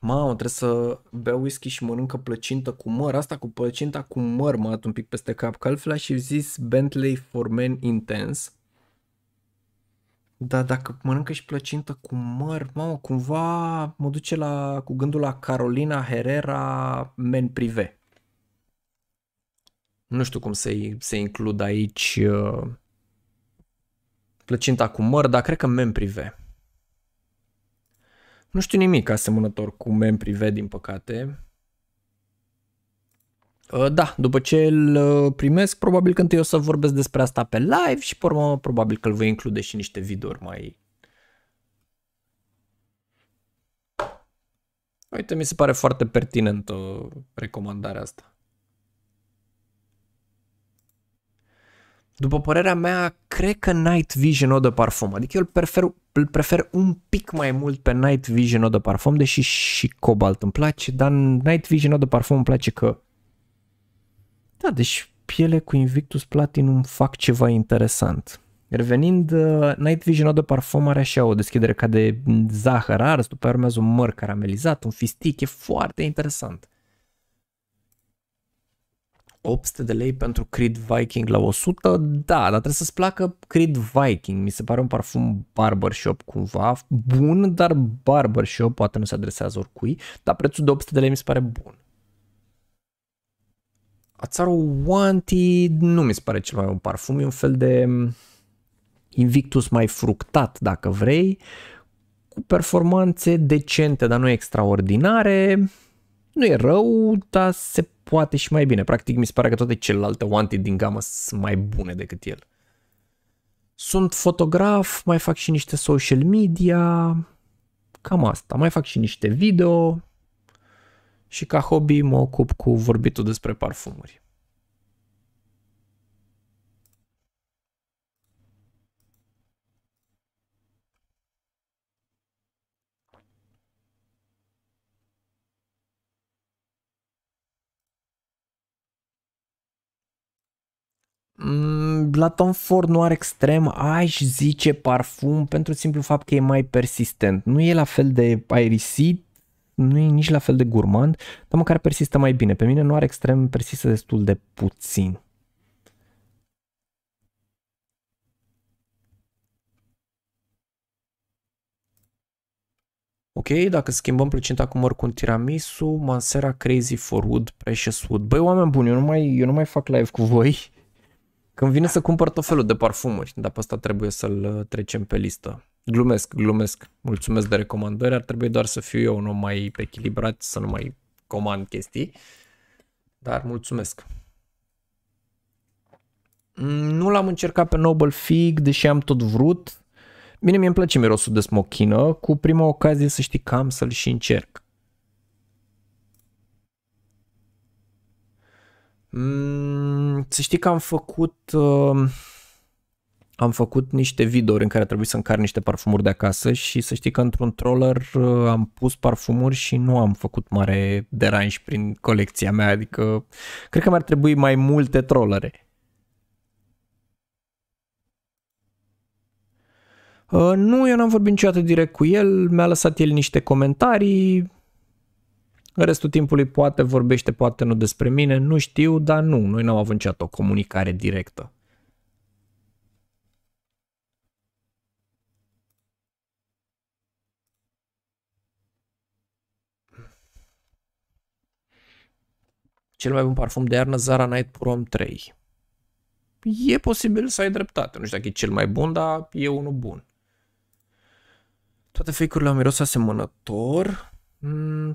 Mamă, trebuie să beau whisky și mănâncă plăcintă cu măr. Asta cu plăcinta cu măr m-a dat un pic peste cap. Că altfel aș fi zis Bentley for men intense. Dar dacă mănâncă și plăcintă cu măr, mamă, cumva mă duce la, cu gândul la Carolina Herrera men prive. Nu știu cum să-i, să includ aici uh, plăcinta cu măr, dar cred că men prive. Nu știu nimic asemănător cu mem privet, din păcate. Uh, da, după ce îl uh, primesc, probabil că întâi o să vorbesc despre asta pe live și, pe urmă, probabil că îl voi include și niște videouri mai... Uite, mi se pare foarte pertinentă recomandarea asta. după părerea mea, cred că Night Vision Eau de Parfum. Adică eu îl prefer, îl prefer un pic mai mult pe Night Vision Eau de Parfum, deși și Cobalt îmi place, dar Night Vision Eau de Parfum îmi place că... Da, deci piele cu Invictus Platinum fac ceva interesant. Revenind, uh, Night Vision Eau de Parfum are așa o deschidere ca de zahăr ars, după urmează un măr caramelizat, un fistic, e foarte interesant. 800 de lei pentru Creed Viking la 100, da, dar trebuie să-ți placă Creed Viking. Mi se pare un parfum barbershop cumva, bun, dar barbershop, poate nu se adresează oricui, dar prețul de 800 de lei mi se pare bun. Ațarul Wanted, nu mi se pare cel mai bun parfum, e un fel de mm, Invictus mai fructat, dacă vrei, cu performanțe decente, dar nu extraordinare nu e rău, dar se poate și mai bine. Practic mi se pare că toate celelalte wanted din gamă sunt mai bune decât el. Sunt fotograf, mai fac și niște social media, cam asta. Mai fac și niște video și ca hobby mă ocup cu vorbitul despre parfumuri. Mm, la Tom Ford are Extrem aș zice parfum pentru simplu fapt că e mai persistent. Nu e la fel de aerisit, nu e nici la fel de gurmand, dar măcar persistă mai bine. Pe mine nu are Extrem persistă destul de puțin. Ok, dacă schimbăm plăcinta cu măr cu un tiramisu, Mansera Crazy for Wood, Precious Wood. Băi, oameni buni, eu nu mai, eu nu mai fac live cu voi când vine să cumpăr tot felul de parfumuri, dar pe asta trebuie să-l uh, trecem pe listă. Glumesc, glumesc. Mulțumesc de recomandări. Ar trebui doar să fiu eu un om mai echilibrat, să nu mai comand chestii. Dar mulțumesc. Mm, nu l-am încercat pe Noble Fig, deși am tot vrut. Bine, mi-e place mirosul de smochină. Cu prima ocazie să știi că am să-l și încerc. Mm, să știi că am făcut... Uh, am făcut niște videouri în care a trebuit să încar niște parfumuri de acasă și să știi că într-un troller uh, am pus parfumuri și nu am făcut mare deranj prin colecția mea, adică cred că mi-ar trebui mai multe trollere. Uh, nu, eu n-am vorbit niciodată direct cu el, mi-a lăsat el niște comentarii, în restul timpului poate vorbește, poate nu despre mine, nu știu, dar nu, noi n-am avut niciodată o comunicare directă. Cel mai bun parfum de iarnă, Zara Night Prom 3. E posibil să ai dreptate, nu știu dacă e cel mai bun, dar e unul bun. Toate fake-urile au miros asemănător. Mm,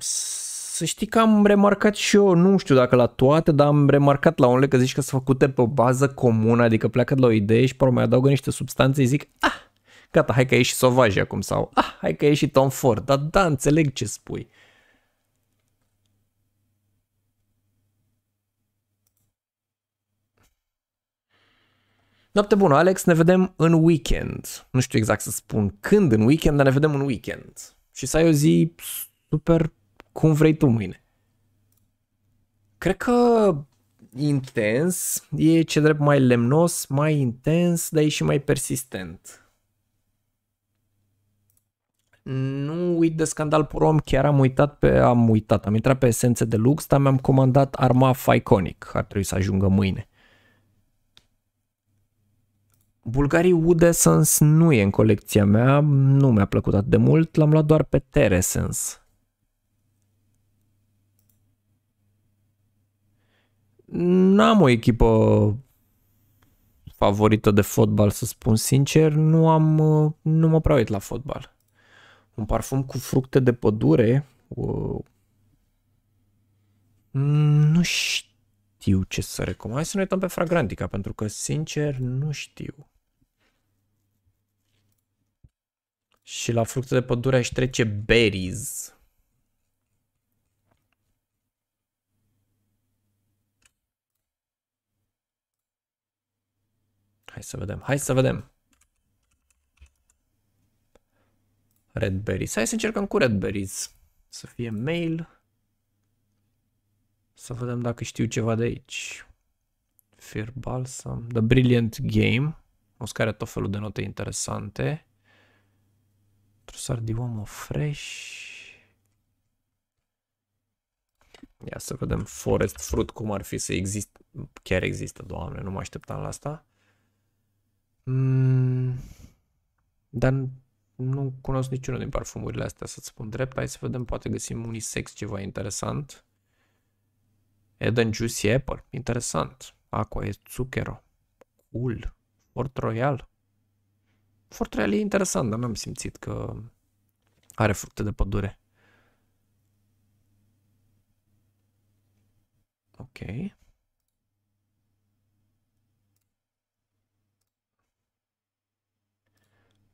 să știi că am remarcat și eu, nu știu dacă la toate, dar am remarcat la unele că zici că sunt făcute pe o bază comună, adică pleacă de la o idee și mai adaugă niște substanțe, zic, ah, gata, hai că e și Sovaj acum sau, ah, hai că e și Tom Ford, dar da, înțeleg ce spui. Noapte bună, Alex, ne vedem în weekend. Nu știu exact să spun când în weekend, dar ne vedem în weekend. Și să ai o zi super cum vrei tu mâine. Cred că intens e ce drept mai lemnos, mai intens, dar e și mai persistent. Nu uit de scandal porom, chiar am uitat pe, am uitat, am intrat pe esențe de lux, dar mi-am comandat arma Ficonic, ar trebui să ajungă mâine. Bulgarii Essence nu e în colecția mea, nu mi-a plăcut atât de mult, l-am luat doar pe Teresense. n-am o echipă favorită de fotbal, să spun sincer, nu am, uh, nu mă prea uit la fotbal. Un parfum cu fructe de pădure, wow. nu știu ce să recomand. Hai să ne uităm pe Fragrantica, pentru că, sincer, nu știu. Și la fructe de pădure aș trece berries. Hai să vedem, hai să vedem. Red berries. Hai să încercăm cu red berries. Să fie mail. Să vedem dacă știu ceva de aici. Fear Balsam. The Brilliant Game. O scare tot felul de note interesante. Trusar de om fresh. Ia să vedem Forest Fruit cum ar fi să existe. Chiar există, doamne, nu mă așteptam la asta. Mm, dar nu cunosc niciunul din parfumurile astea, să-ți spun drept. Hai să vedem, poate găsim unisex ceva interesant. Eden Juicy Apple, interesant. Aqua e Zucchero, cool. Fort Royal. Fort Royal e interesant, dar n-am simțit că are fructe de pădure. Ok.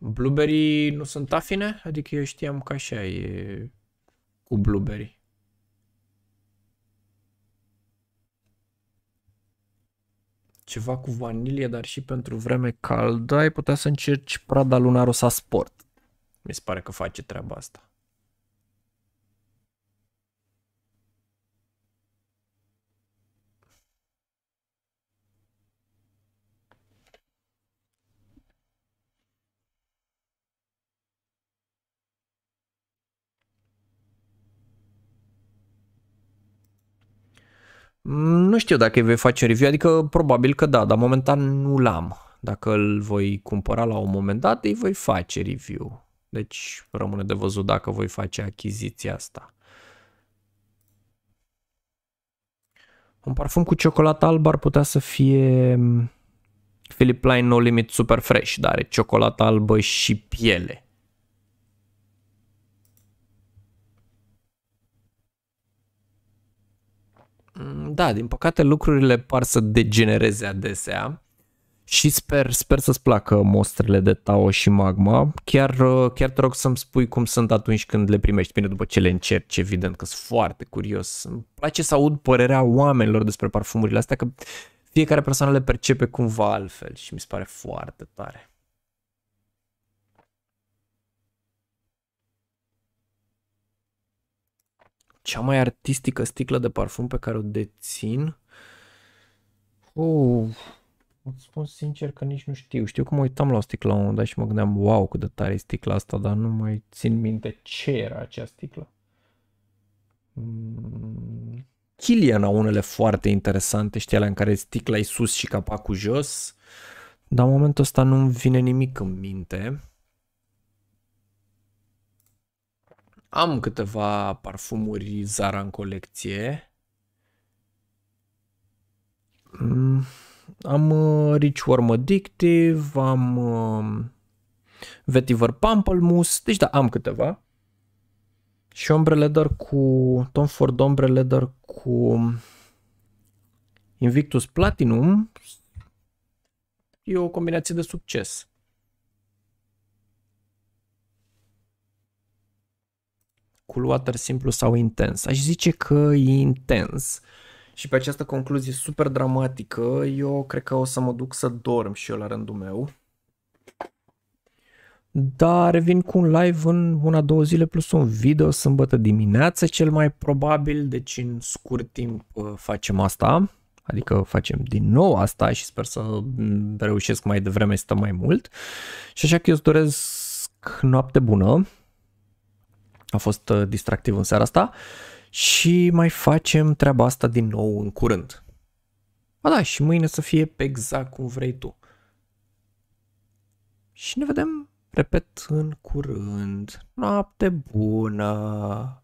Blueberry nu sunt afine? Adică eu știam că așa e cu blueberry. Ceva cu vanilie, dar și pentru vreme caldă ai putea să încerci Prada Lunarosa Sport. Mi se pare că face treaba asta. Mm, nu știu dacă îi vei face review, adică probabil că da, dar momentan nu l-am. Dacă îl voi cumpăra la un moment dat, îi voi face review. Deci rămâne de văzut dacă voi face achiziția asta. Un parfum cu ciocolată albă ar putea să fie mm, Philip Line No Limit Super Fresh, dar are ciocolată albă și piele. Mm, da, din păcate lucrurile par să degenereze adesea și sper, sper să-ți placă mostrele de Tao și Magma. Chiar, uh, chiar te rog să-mi spui cum sunt atunci când le primești. Bine, după ce le încerci, evident că sunt foarte curios. Îmi place să aud părerea oamenilor despre parfumurile astea, că fiecare persoană le percepe cumva altfel și mi se pare foarte tare. cea mai artistică sticlă de parfum pe care o dețin? Uh, îți spun sincer că nici nu știu. Știu cum mă uitam la o sticlă la un dat și mă gândeam, wow, cât de tare e sticla asta, dar nu mai țin minte ce era acea sticlă. Kilian mm, unele foarte interesante, știi, alea în care sticla e sus și capacul jos, dar în momentul ăsta nu-mi vine nimic în minte. Am câteva parfumuri Zara în colecție. Mm, am uh, Rich Warm Addictive, am um, Vetiver Pamplemousse, deci da, am câteva. Și ombre leather cu Tom Ford ombre leather cu Invictus Platinum e o combinație de succes. water simplu sau intens? Aș zice că e intens. Și pe această concluzie super dramatică, eu cred că o să mă duc să dorm și eu la rândul meu. Dar revin cu un live în una, două zile plus un video sâmbătă dimineață cel mai probabil, deci în scurt timp uh, facem asta, adică facem din nou asta și sper să reușesc mai devreme să stăm mai mult. Și așa că eu îți doresc noapte bună, a fost uh, distractiv în seara asta și mai facem treaba asta din nou în curând. Ba da, și mâine să fie exact cum vrei tu. Și ne vedem, repet, în curând. Noapte bună!